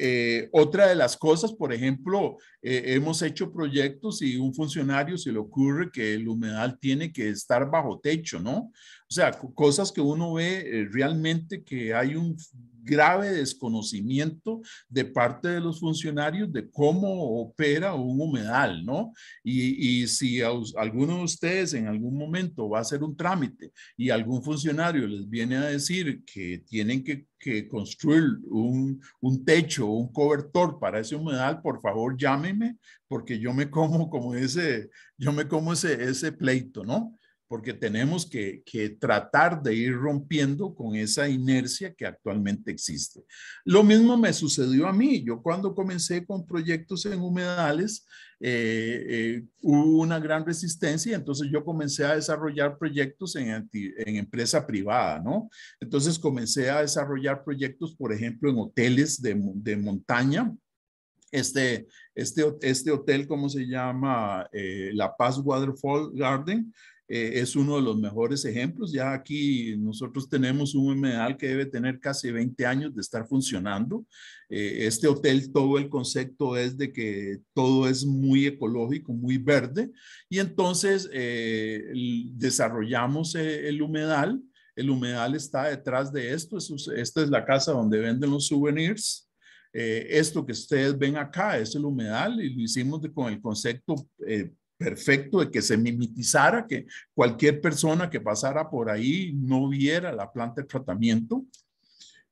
eh, otra de las cosas, por ejemplo, eh, hemos hecho proyectos y un funcionario se le ocurre que el humedal tiene que estar bajo techo, ¿no? O sea, cosas que uno ve eh, realmente que hay un grave desconocimiento de parte de los funcionarios de cómo opera un humedal, ¿no? Y, y si alguno de ustedes en algún momento va a hacer un trámite y algún funcionario les viene a decir que tienen que, que construir un, un techo, un cobertor para ese humedal, por favor llamen porque yo me como como ese, yo me como ese, ese pleito, ¿no? Porque tenemos que, que tratar de ir rompiendo con esa inercia que actualmente existe. Lo mismo me sucedió a mí. Yo cuando comencé con proyectos en humedales, eh, eh, hubo una gran resistencia y entonces yo comencé a desarrollar proyectos en, en empresa privada, ¿no? Entonces comencé a desarrollar proyectos, por ejemplo, en hoteles de, de montaña, este, este, este, hotel, ¿cómo se llama? Eh, la Paz Waterfall Garden. Eh, es uno de los mejores ejemplos. Ya aquí nosotros tenemos un humedal que debe tener casi 20 años de estar funcionando. Eh, este hotel, todo el concepto es de que todo es muy ecológico, muy verde. Y entonces desarrollamos el humedal. El humedal está detrás de esto. Esta es la casa donde venden los souvenirs. Eh, esto que ustedes ven acá es el humedal y lo hicimos con el concepto eh, perfecto de que se mimetizara, que cualquier persona que pasara por ahí no viera la planta de tratamiento.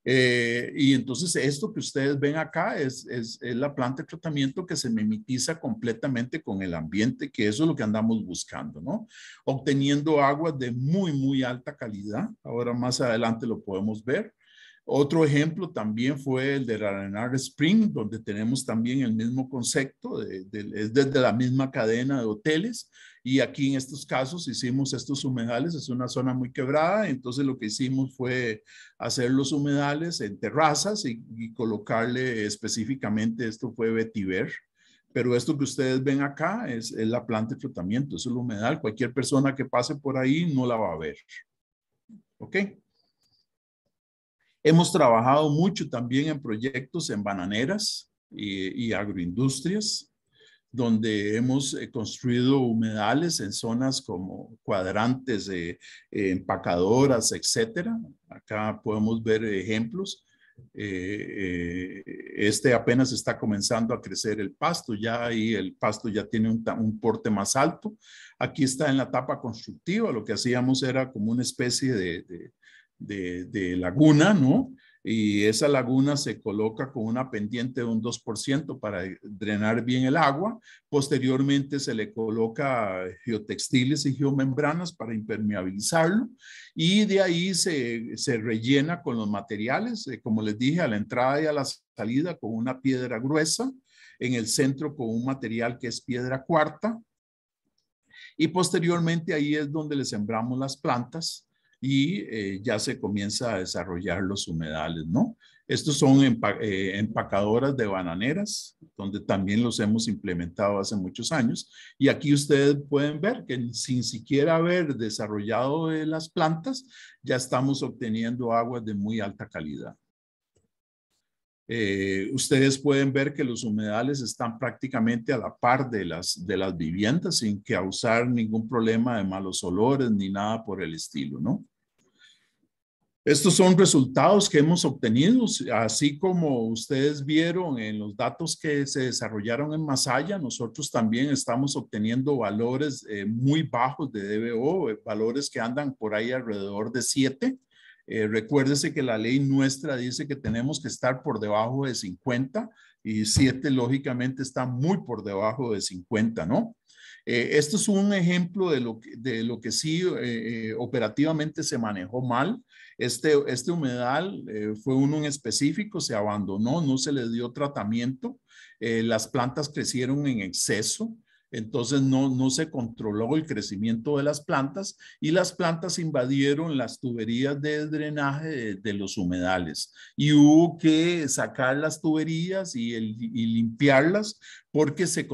Eh, y entonces esto que ustedes ven acá es, es, la planta de tratamiento que se mimetiza completamente con el ambiente, que eso es lo que andamos buscando, ¿no? Obteniendo agua de muy, muy alta calidad. Ahora más adelante lo podemos ver. Otro ejemplo también fue el de Rarenar Spring, donde tenemos también el mismo concepto, es desde la misma cadena de hoteles y aquí en estos casos hicimos estos humedales, es una zona muy quebrada, entonces lo que hicimos fue hacer los humedales en terrazas y, colocarle específicamente, esto fue vetiver, pero esto que ustedes ven acá es, la planta de flotamiento, es el humedal, cualquier persona que pase por ahí no la va a ver. ¿Ok? Hemos trabajado mucho también en proyectos en bananeras y, agroindustrias, donde hemos eh, construido humedales en zonas como cuadrantes, de eh, empacadoras, etcétera. Acá podemos ver ejemplos. Eh, este apenas está comenzando a crecer el pasto, ya ahí el pasto ya tiene un, porte más alto. Aquí está en la etapa constructiva, lo que hacíamos era como una especie de, de, laguna, ¿no? Y esa laguna se coloca con una pendiente de un 2% para drenar bien el agua. Posteriormente se le coloca geotextiles y geomembranas para impermeabilizarlo. Y de ahí se, se rellena con los materiales, eh, como les dije, a la entrada y a la salida con una piedra gruesa. En el centro con un material que es piedra cuarta. Y posteriormente ahí es donde le sembramos las plantas y eh, ya se comienza a desarrollar los humedales, ¿no? Estos son eh, empacadoras de bananeras, donde también los hemos implementado hace muchos años. Y aquí ustedes pueden ver que sin siquiera haber desarrollado eh, las plantas, ya estamos obteniendo aguas de muy alta calidad. ustedes pueden ver que los humedales están prácticamente a la par de las, de las viviendas sin que causar ningún problema de malos olores ni nada por el estilo, ¿no? Estos son resultados que hemos obtenido, así como ustedes vieron en los datos que se desarrollaron en Masaya, nosotros también estamos obteniendo valores eh, muy bajos de DBO, eh, valores que andan por ahí alrededor de 7. Eh, recuérdese que la ley nuestra dice que tenemos que estar por debajo de 50 y 7 lógicamente está muy por debajo de 50, ¿no? Eh, esto es un ejemplo de lo, que sí eh, eh, operativamente se manejó mal. Este, este humedal fue uno en específico, se abandonó, no se le dio tratamiento, las plantas crecieron en exceso, entonces no, se controló el crecimiento de las plantas y las plantas invadieron las tuberías de drenaje de, los humedales y hubo que sacar las tuberías y, limpiarlas porque se,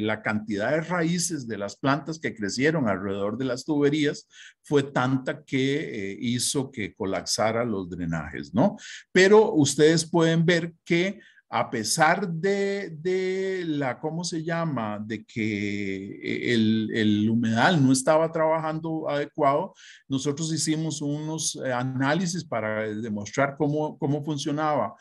la cantidad de raíces de las plantas que crecieron alrededor de las tuberías fue tanta que eh, hizo que colapsara los drenajes, ¿no? Pero ustedes pueden ver que a pesar de, la, ¿cómo se llama?, de que el, humedal no estaba trabajando adecuado, nosotros hicimos unos eh, análisis para demostrar cómo, funcionaba.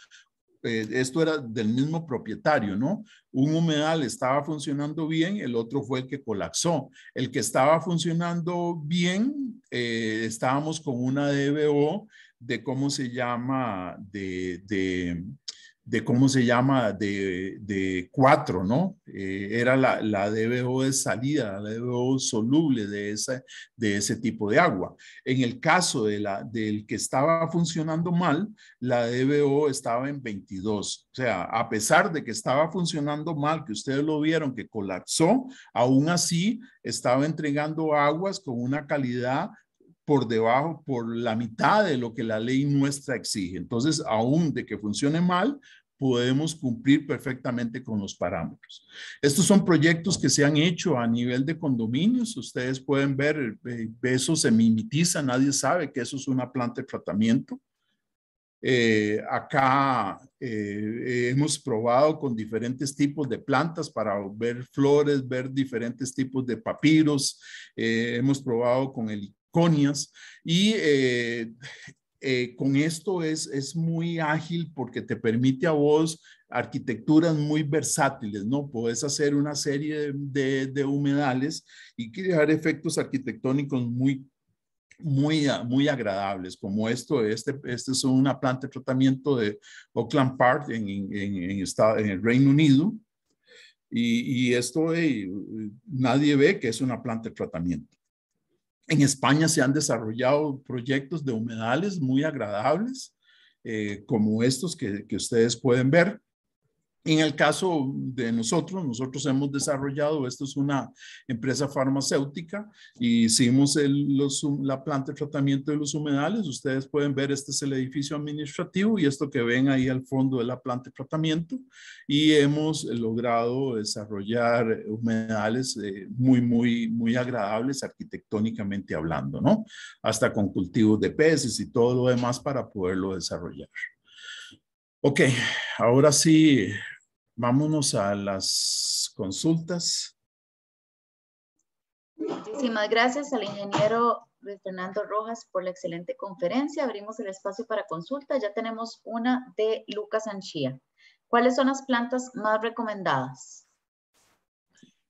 Eh, esto era del mismo propietario, ¿no? Un humedal estaba funcionando bien, el otro fue el que colapsó. El que estaba funcionando bien, eh, estábamos con una DBO de cómo se llama, de de cómo se llama, de, de cuatro, ¿no? Eh, era la, la, DBO de salida, la DBO soluble de, esa, de ese tipo de agua. En el caso de la, del que estaba funcionando mal, la DBO estaba en 22. O sea, a pesar de que estaba funcionando mal, que ustedes lo vieron que colapsó, aún así estaba entregando aguas con una calidad por debajo, por la mitad de lo que la ley nuestra exige. Entonces, aún de que funcione mal, podemos cumplir perfectamente con los parámetros. Estos son proyectos que se han hecho a nivel de condominios. Ustedes pueden ver, eh, eso se mimetiza, nadie sabe que eso es una planta de tratamiento. Eh, acá eh, hemos probado con diferentes tipos de plantas para ver flores, ver diferentes tipos de papiros. hemos probado con el y eh, eh, con esto es, es muy ágil porque te permite a vos arquitecturas muy versátiles, ¿no? puedes hacer una serie de, de humedales y crear efectos arquitectónicos muy muy, muy agradables, como esto, este, este es una planta de tratamiento de Oakland Park en, en, en, en el Reino Unido, y, esto nadie ve que es una planta de tratamiento. En España se han desarrollado proyectos de humedales muy agradables, eh, como estos que ustedes pueden ver. En el caso de nosotros, nosotros hemos desarrollado, esto es una empresa farmacéutica, y hicimos la planta de tratamiento de los humedales. Ustedes pueden ver, este es el edificio administrativo y esto que ven ahí al fondo es la planta de tratamiento. Y hemos logrado desarrollar humedales eh, muy, muy, muy agradables arquitectónicamente hablando, ¿no? Hasta con cultivos de peces y todo lo demás para poderlo desarrollar. Ok, ahora sí, Vámonos a las consultas. Muchísimas gracias al ingeniero Fernando Rojas por la excelente conferencia. Abrimos el espacio para consulta. Ya tenemos una de Lucas Anchía. ¿Cuáles son las plantas más recomendadas?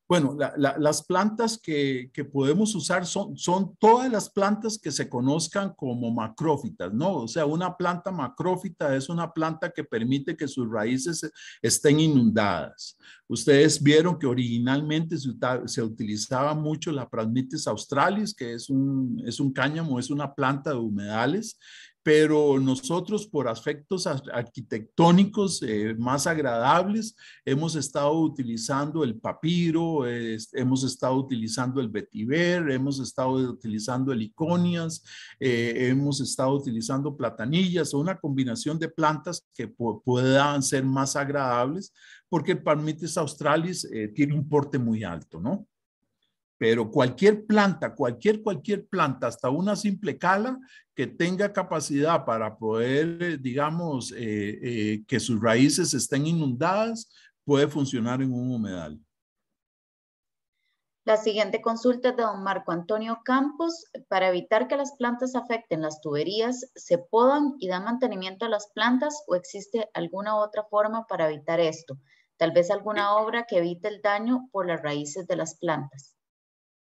Bueno, las plantas que, podemos usar son, todas las plantas que se conozcan como macrófitas, ¿no? O sea, una planta macrófita es una planta que permite que sus raíces estén inundadas. Ustedes vieron que originalmente se, utilizaba mucho la prasmitis australis, que es un, es un cáñamo, es una planta de humedales pero nosotros por aspectos arquitectónicos eh, más agradables hemos estado utilizando el papiro, hemos estado utilizando el vetiver, hemos estado utilizando el iconias, eh, hemos estado utilizando platanillas, o una combinación de plantas que puedan ser más agradables porque el Palmitis australis eh, tiene un porte muy alto, ¿no? pero cualquier planta, cualquier, cualquier planta, hasta una simple cala que tenga capacidad para poder, eh, digamos, eh, eh, que sus raíces estén inundadas, puede funcionar en un humedal. La siguiente consulta es de don Marco Antonio Campos. Para evitar que las plantas afecten las tuberías, ¿se podan y dan mantenimiento a las plantas o existe alguna otra forma para evitar esto? Tal vez alguna obra que evite el daño por las raíces de las plantas.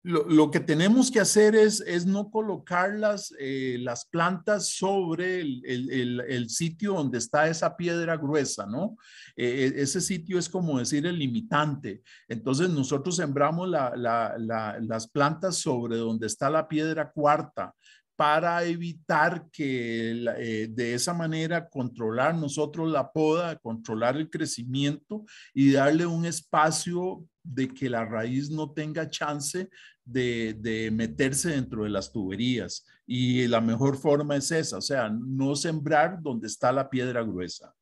Lo, que tenemos que hacer es, no colocar las, eh, las plantas sobre el, sitio donde está esa piedra gruesa, ¿no? E, e, ese sitio es como decir el limitante. Entonces nosotros sembramos las plantas sobre donde está la piedra cuarta para evitar que eh, de esa manera controlar nosotros la poda, controlar el crecimiento y darle un espacio de que la raíz no tenga chance de, meterse dentro de las tuberías. Y la mejor forma es esa, o sea, no sembrar donde está la piedra gruesa.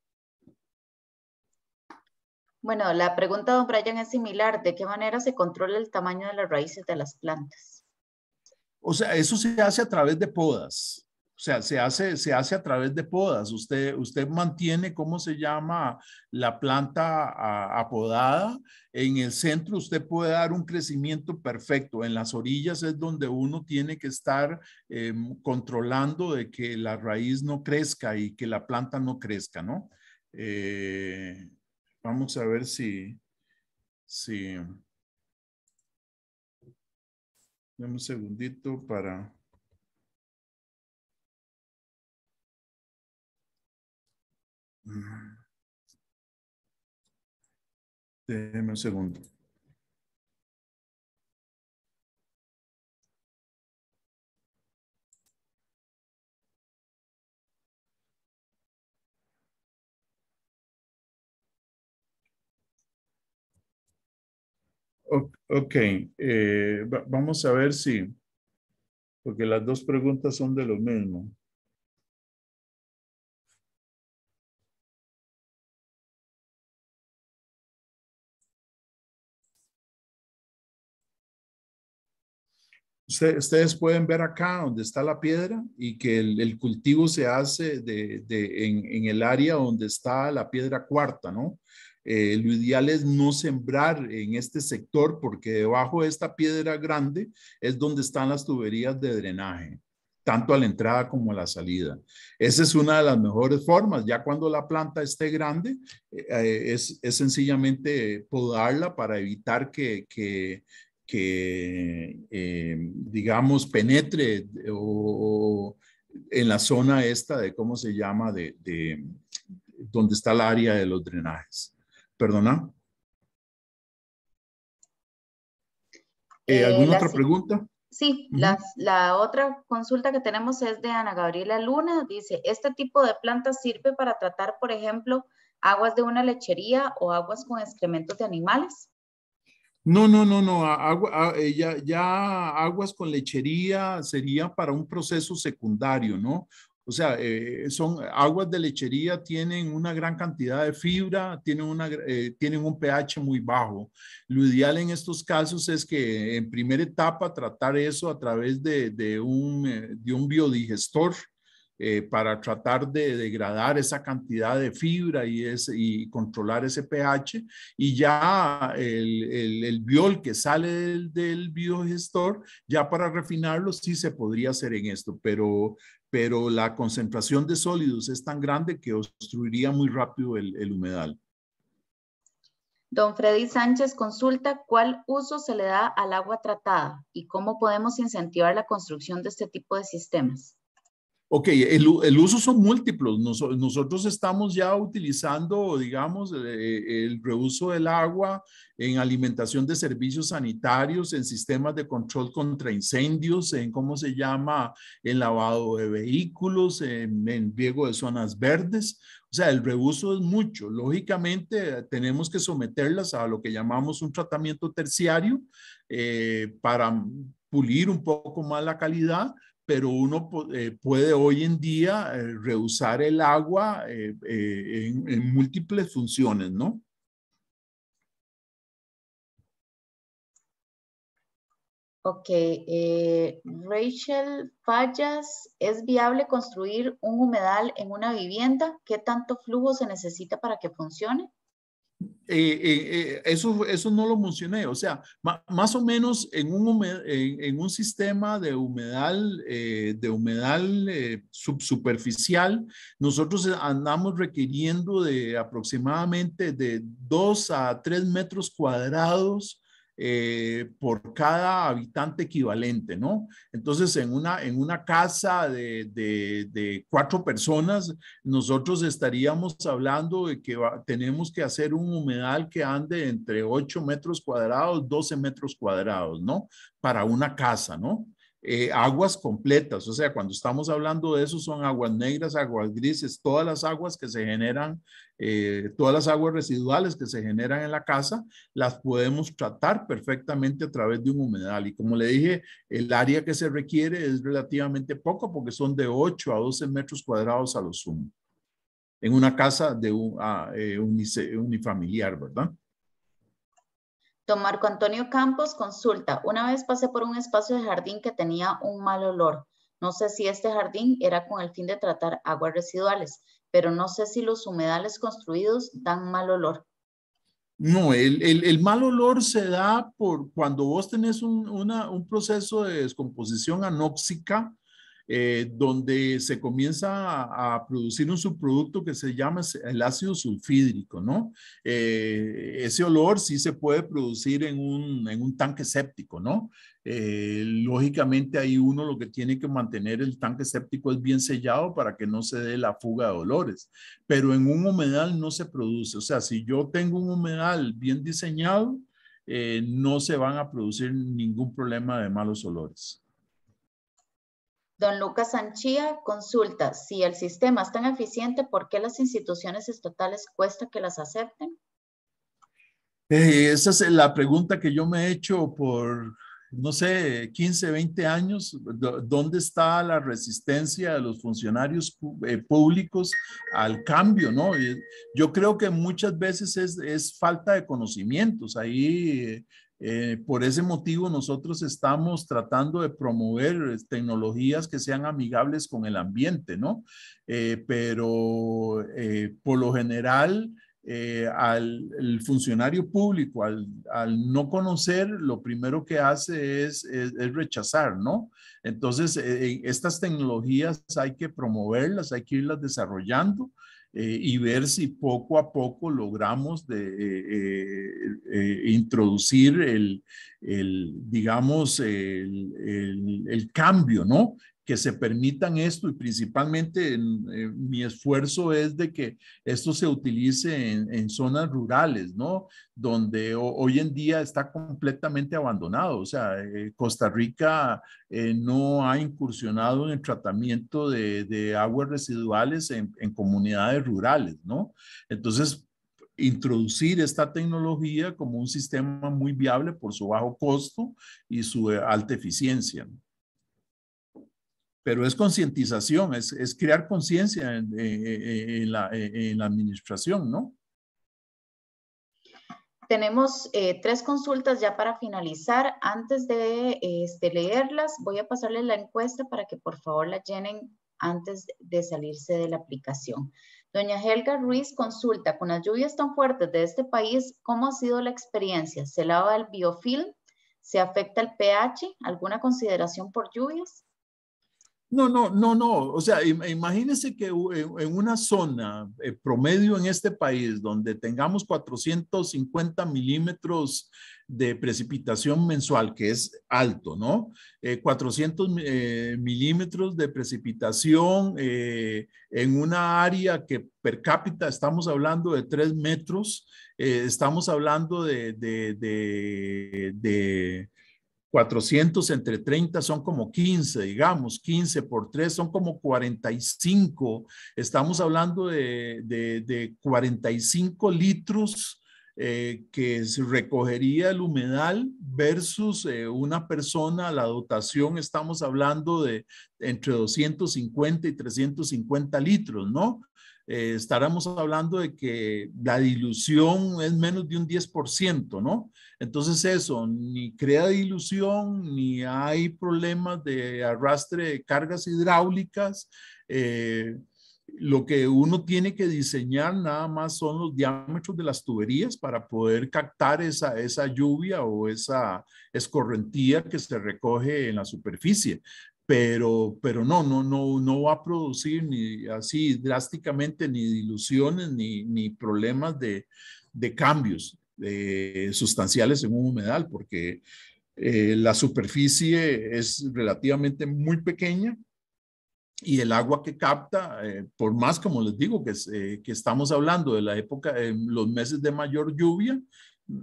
Bueno, la pregunta Don Brian es similar. ¿De qué manera se controla el tamaño de las raíces de las plantas? O sea, eso se hace a través de podas. O sea, se hace, se hace a través de podas. Usted, usted mantiene, ¿cómo se llama? La planta apodada. En el centro usted puede dar un crecimiento perfecto. En las orillas es donde uno tiene que estar em, controlando de que la raíz no crezca y que la planta no crezca, ¿no? Eh, vamos a ver si... si... Dame un segundito para... Mm. Déjeme un segundo. Ok, eh, vamos a ver si, porque las dos preguntas son de lo mismo. ustedes pueden ver acá donde está la piedra y que el, cultivo se hace en, el área donde está la piedra cuarta, ¿no? Eh, lo ideal es no sembrar en este sector porque debajo de esta piedra grande es donde están las tuberías de drenaje tanto a la entrada como a la salida. Esa es una de las mejores formas. Ya cuando la planta esté grande, eh, eh, es, sencillamente podarla para evitar que, que que, eh, digamos, penetre eh, en la zona esta de, ¿cómo se llama?, de, donde está el área de los drenajes. ¿Perdona? Eh, ¿Alguna otra pregunta? Sí, la, otra consulta que tenemos es de Ana Gabriela Luna. Dice, ¿este tipo de planta sirve para tratar, por ejemplo, aguas de una lechería o aguas con excrementos de animales? No, no, no, no, agua, eh, ya, ya, aguas con lechería sería para un proceso secundario, ¿no? O sea, eh, son aguas de lechería tienen una gran cantidad de fibra, tienen, una, eh, tienen un pH muy bajo. Lo ideal en estos casos es que en primera etapa tratar eso a través de, de, un, de un biodigestor, eh, para tratar de degradar esa cantidad de fibra y, controlar ese pH. Y ya el, biol que sale del, biogestor, ya para refinarlo, sí se podría hacer en esto, pero, la concentración de sólidos es tan grande que obstruiría muy rápido el, el humedal. Don Freddy Sánchez consulta cuál uso se le da al agua tratada y cómo podemos incentivar la construcción de este tipo de sistemas. Ok, el, uso son múltiplos. nosotros estamos ya utilizando, digamos, eh, eh, el, reuso del agua en alimentación de servicios sanitarios, en sistemas de control contra incendios, en cómo se llama el lavado de vehículos, en, en riego de zonas verdes. O sea, el reuso es mucho. Lógicamente, eh, tenemos que someterlas a lo que llamamos un tratamiento terciario para pulir un poco más la calidad pero uno eh, puede hoy en día eh, reusar el agua eh, en, en, múltiples funciones, ¿no? Ok, Rachel Fallas, ¿es viable construir un humedal en una vivienda? ¿Qué tanto flujo se necesita para que funcione? eso, eso no lo mencioné, o sea, más o menos en un, en, un sistema de humedal, eh, de humedal eh, subsuperficial, nosotros andamos requiriendo de aproximadamente de 2 a 3 metros cuadrados eh, por cada habitante equivalente, ¿no? Entonces, en una, en una casa de, cuatro personas, nosotros estaríamos hablando de que tenemos que hacer un humedal que ande entre 8 metros cuadrados, 12 metros cuadrados, ¿no? Para una casa, ¿no? Eh, aguas completas, o sea, cuando estamos hablando de eso son aguas negras, aguas grises, todas las aguas que se generan, eh, todas las aguas residuales que se generan en la casa, las podemos tratar perfectamente a través de un humedal. Y como le dije, el área que se requiere es relativamente poco porque son de 8 a 12 metros cuadrados a lo sumo, en una casa de un, ah, eh, unifamiliar, ¿verdad? Don Marco Antonio Campos consulta, una vez pasé por un espacio de jardín que tenía un mal olor. No sé si este jardín era con el fin de tratar aguas residuales, pero no sé si los humedales construidos dan mal olor. No, el, mal olor se da por cuando vos tenés un proceso de descomposición anóxica, eh, donde se comienza a, producir un subproducto que se llama el ácido sulfídrico, ¿no? Eh, ese olor sí se puede producir en un, en un tanque séptico, ¿no? Eh, lógicamente ahí uno lo que tiene que mantener el tanque séptico es bien sellado para que no se dé la fuga de olores, pero en un humedal no se produce, o sea, si yo tengo un humedal bien diseñado, no se van a producir ningún problema de malos olores. Don Lucas Sanchía consulta si el sistema es tan eficiente, ¿por qué las instituciones estatales cuesta que las acepten? Eh, esa es la pregunta que yo me he hecho por, no sé, 15, 20 años. ¿Dónde está la resistencia de los funcionarios eh, públicos al cambio? ¿no? Yo creo que muchas veces es, es falta de conocimientos. Ahí eh, eh, por ese motivo, nosotros estamos tratando de promover eh, tecnologías que sean amigables con el ambiente, ¿no? Eh, pero por lo general, al funcionario público, al, no conocer, lo primero que hace es rechazar, ¿no? Entonces, estas tecnologías hay que promoverlas, hay que irlas desarrollando eh, y ver si poco a poco logramos eh, eh, introducir el, digamos, el, cambio, ¿no? que se permitan esto y principalmente eh, mi esfuerzo es de que esto se utilice en, zonas rurales, ¿no? Donde hoy en día está completamente abandonado. O sea, eh, Costa Rica eh, no ha incursionado en el tratamiento de, aguas residuales en, en comunidades rurales, ¿no? Entonces, introducir esta tecnología como un sistema muy viable por su bajo costo y su alta eficiencia. ¿no? pero es concientización, es, crear conciencia eh, eh, eh, en, la, administración, ¿no? Tenemos tres consultas ya para finalizar. Antes de este, leerlas, voy a pasarles la encuesta para que por favor la llenen antes de salirse de la aplicación. Doña Helga Ruiz consulta, con las lluvias tan fuertes de este país, ¿cómo ha sido la experiencia? ¿Se lava el biofilm? ¿Se afecta el pH? ¿Alguna consideración por lluvias? No, no, no, no. O sea, imagínense que en una zona eh, promedio en este país donde tengamos 450 milímetros de precipitación mensual, que es alto, ¿no? 400 eh, eh, milímetros de precipitación en una área que per cápita estamos hablando de 3 metros, estamos hablando de 400 entre 30 son como 15, digamos, 15 por 3 son como 45. Estamos hablando de, de, de 45 litros eh, que se recogería el humedal versus eh, una persona, la dotación, estamos hablando de entre 250 y 350 litros, ¿no? Eh, estaremos hablando de que la dilución es menos de un 10%, ¿no? Entonces eso, ni crea dilución, ni hay problemas de arrastre de cargas hidráulicas. Eh, lo que uno tiene que diseñar nada más son los diámetros de las tuberías para poder captar esa, esa lluvia o esa escorrentía que se recoge en la superficie pero, pero no, no, no, no va a producir ni así drásticamente ni diluciones ni, ni problemas de, de cambios eh, sustanciales en un humedal, porque eh, la superficie es relativamente muy pequeña y el agua que capta, eh, por más como les digo que, que estamos hablando de la época, los meses de mayor lluvia,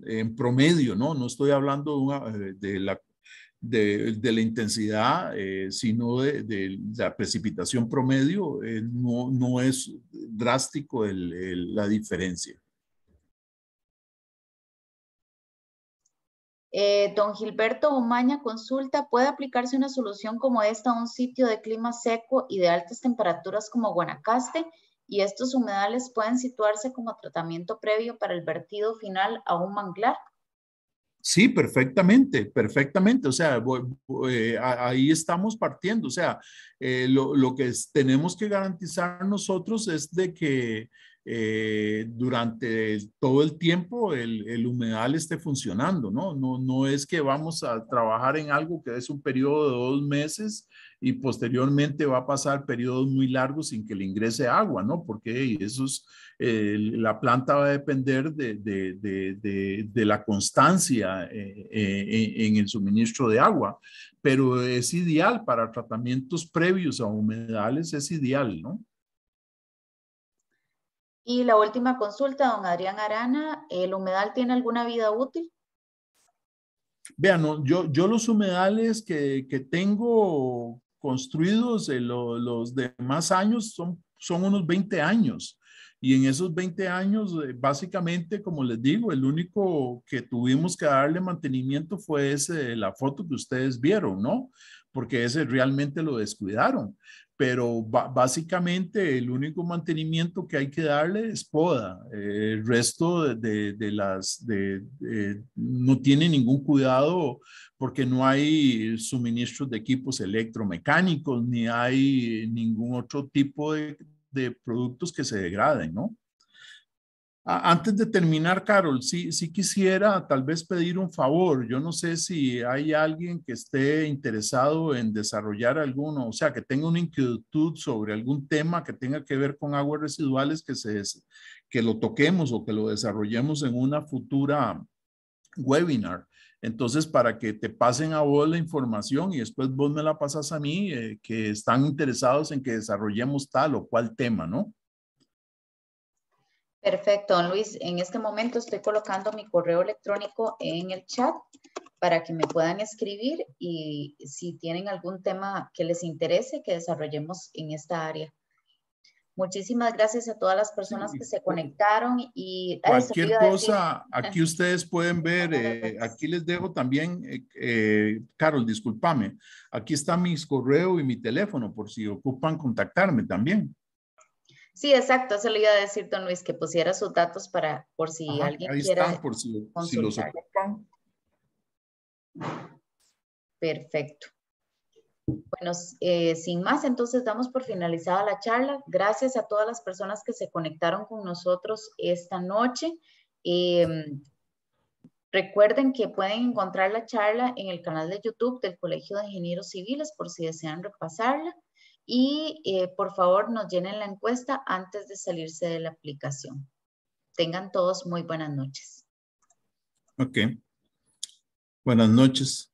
en promedio, ¿no? No estoy hablando de, de la de, la intensidad, eh, sino de, la precipitación promedio, eh, no, es drástico la diferencia. Eh, don Gilberto Omaña consulta, ¿puede aplicarse una solución como esta a un sitio de clima seco y de altas temperaturas como Guanacaste? Y estos humedales pueden situarse como tratamiento previo para el vertido final a un manglar. Sí, perfectamente, perfectamente. O sea, eh, ahí estamos partiendo. O sea, eh, lo, lo, que tenemos que garantizar nosotros es de que eh, durante todo el tiempo el, humedal esté funcionando, ¿no? ¿no? No es que vamos a trabajar en algo que es un periodo de dos meses y posteriormente va a pasar periodos muy largos sin que le ingrese agua, ¿no? Porque eso es, eh, la planta va a depender de, de, de, la constancia eh, en el suministro de agua, pero es ideal para tratamientos previos a humedales, es ideal, ¿no? Y la última consulta, don Adrián Arana, ¿el humedal tiene alguna vida útil? Vean, yo, yo los humedales que, tengo construidos eh, los los demás años son, son unos 20 años. Y en esos 20 años, eh, básicamente, como les digo, el único que tuvimos que darle mantenimiento fue ese, la foto que ustedes vieron, ¿no? porque ese realmente lo descuidaron. Pero básicamente el único mantenimiento que hay que darle es poda. el resto de, las de, no tiene ningún cuidado porque no hay suministros de equipos electromecánicos ni hay ningún otro tipo de, productos que se degraden, ¿no? Antes de terminar, Carol, sí, sí quisiera tal vez pedir un favor. Yo no sé si hay alguien que esté interesado en desarrollar alguno, o sea, que tenga una inquietud sobre algún tema que tenga que ver con aguas residuales, que, se, que lo toquemos o que lo desarrollemos en una futura webinar. Entonces, para que te pasen a vos la información y después vos me la pasas a mí, eh, que están interesados en que desarrollemos tal o cual tema, ¿no? Perfecto, Luis. En este momento estoy colocando mi correo electrónico en el chat para que me puedan escribir y si tienen algún tema que les interese, que desarrollemos en esta área. Muchísimas gracias a todas las personas que se conectaron y cualquier cosa aquí <laughs> ustedes pueden ver. Eh, aquí les dejo también, eh, eh, Carol, discúlpame. Aquí está mis correo y mi teléfono por si ocupan contactarme también. Sí, exacto, se le iba a decir, don Luis, que pusiera sus datos para, por si alguien ahí si, los Perfecto. Bueno, eh, sin más, entonces damos por finalizada la charla. Gracias a todas las personas que se conectaron con nosotros esta noche. Em, recuerden que pueden encontrar la charla en el canal de YouTube del Colegio de Ingenieros Civiles por si desean repasarla y eh, por favor nos llenen la encuesta antes de salirse de la aplicación. Tengan todos muy buenas noches. Ok. Buenas noches.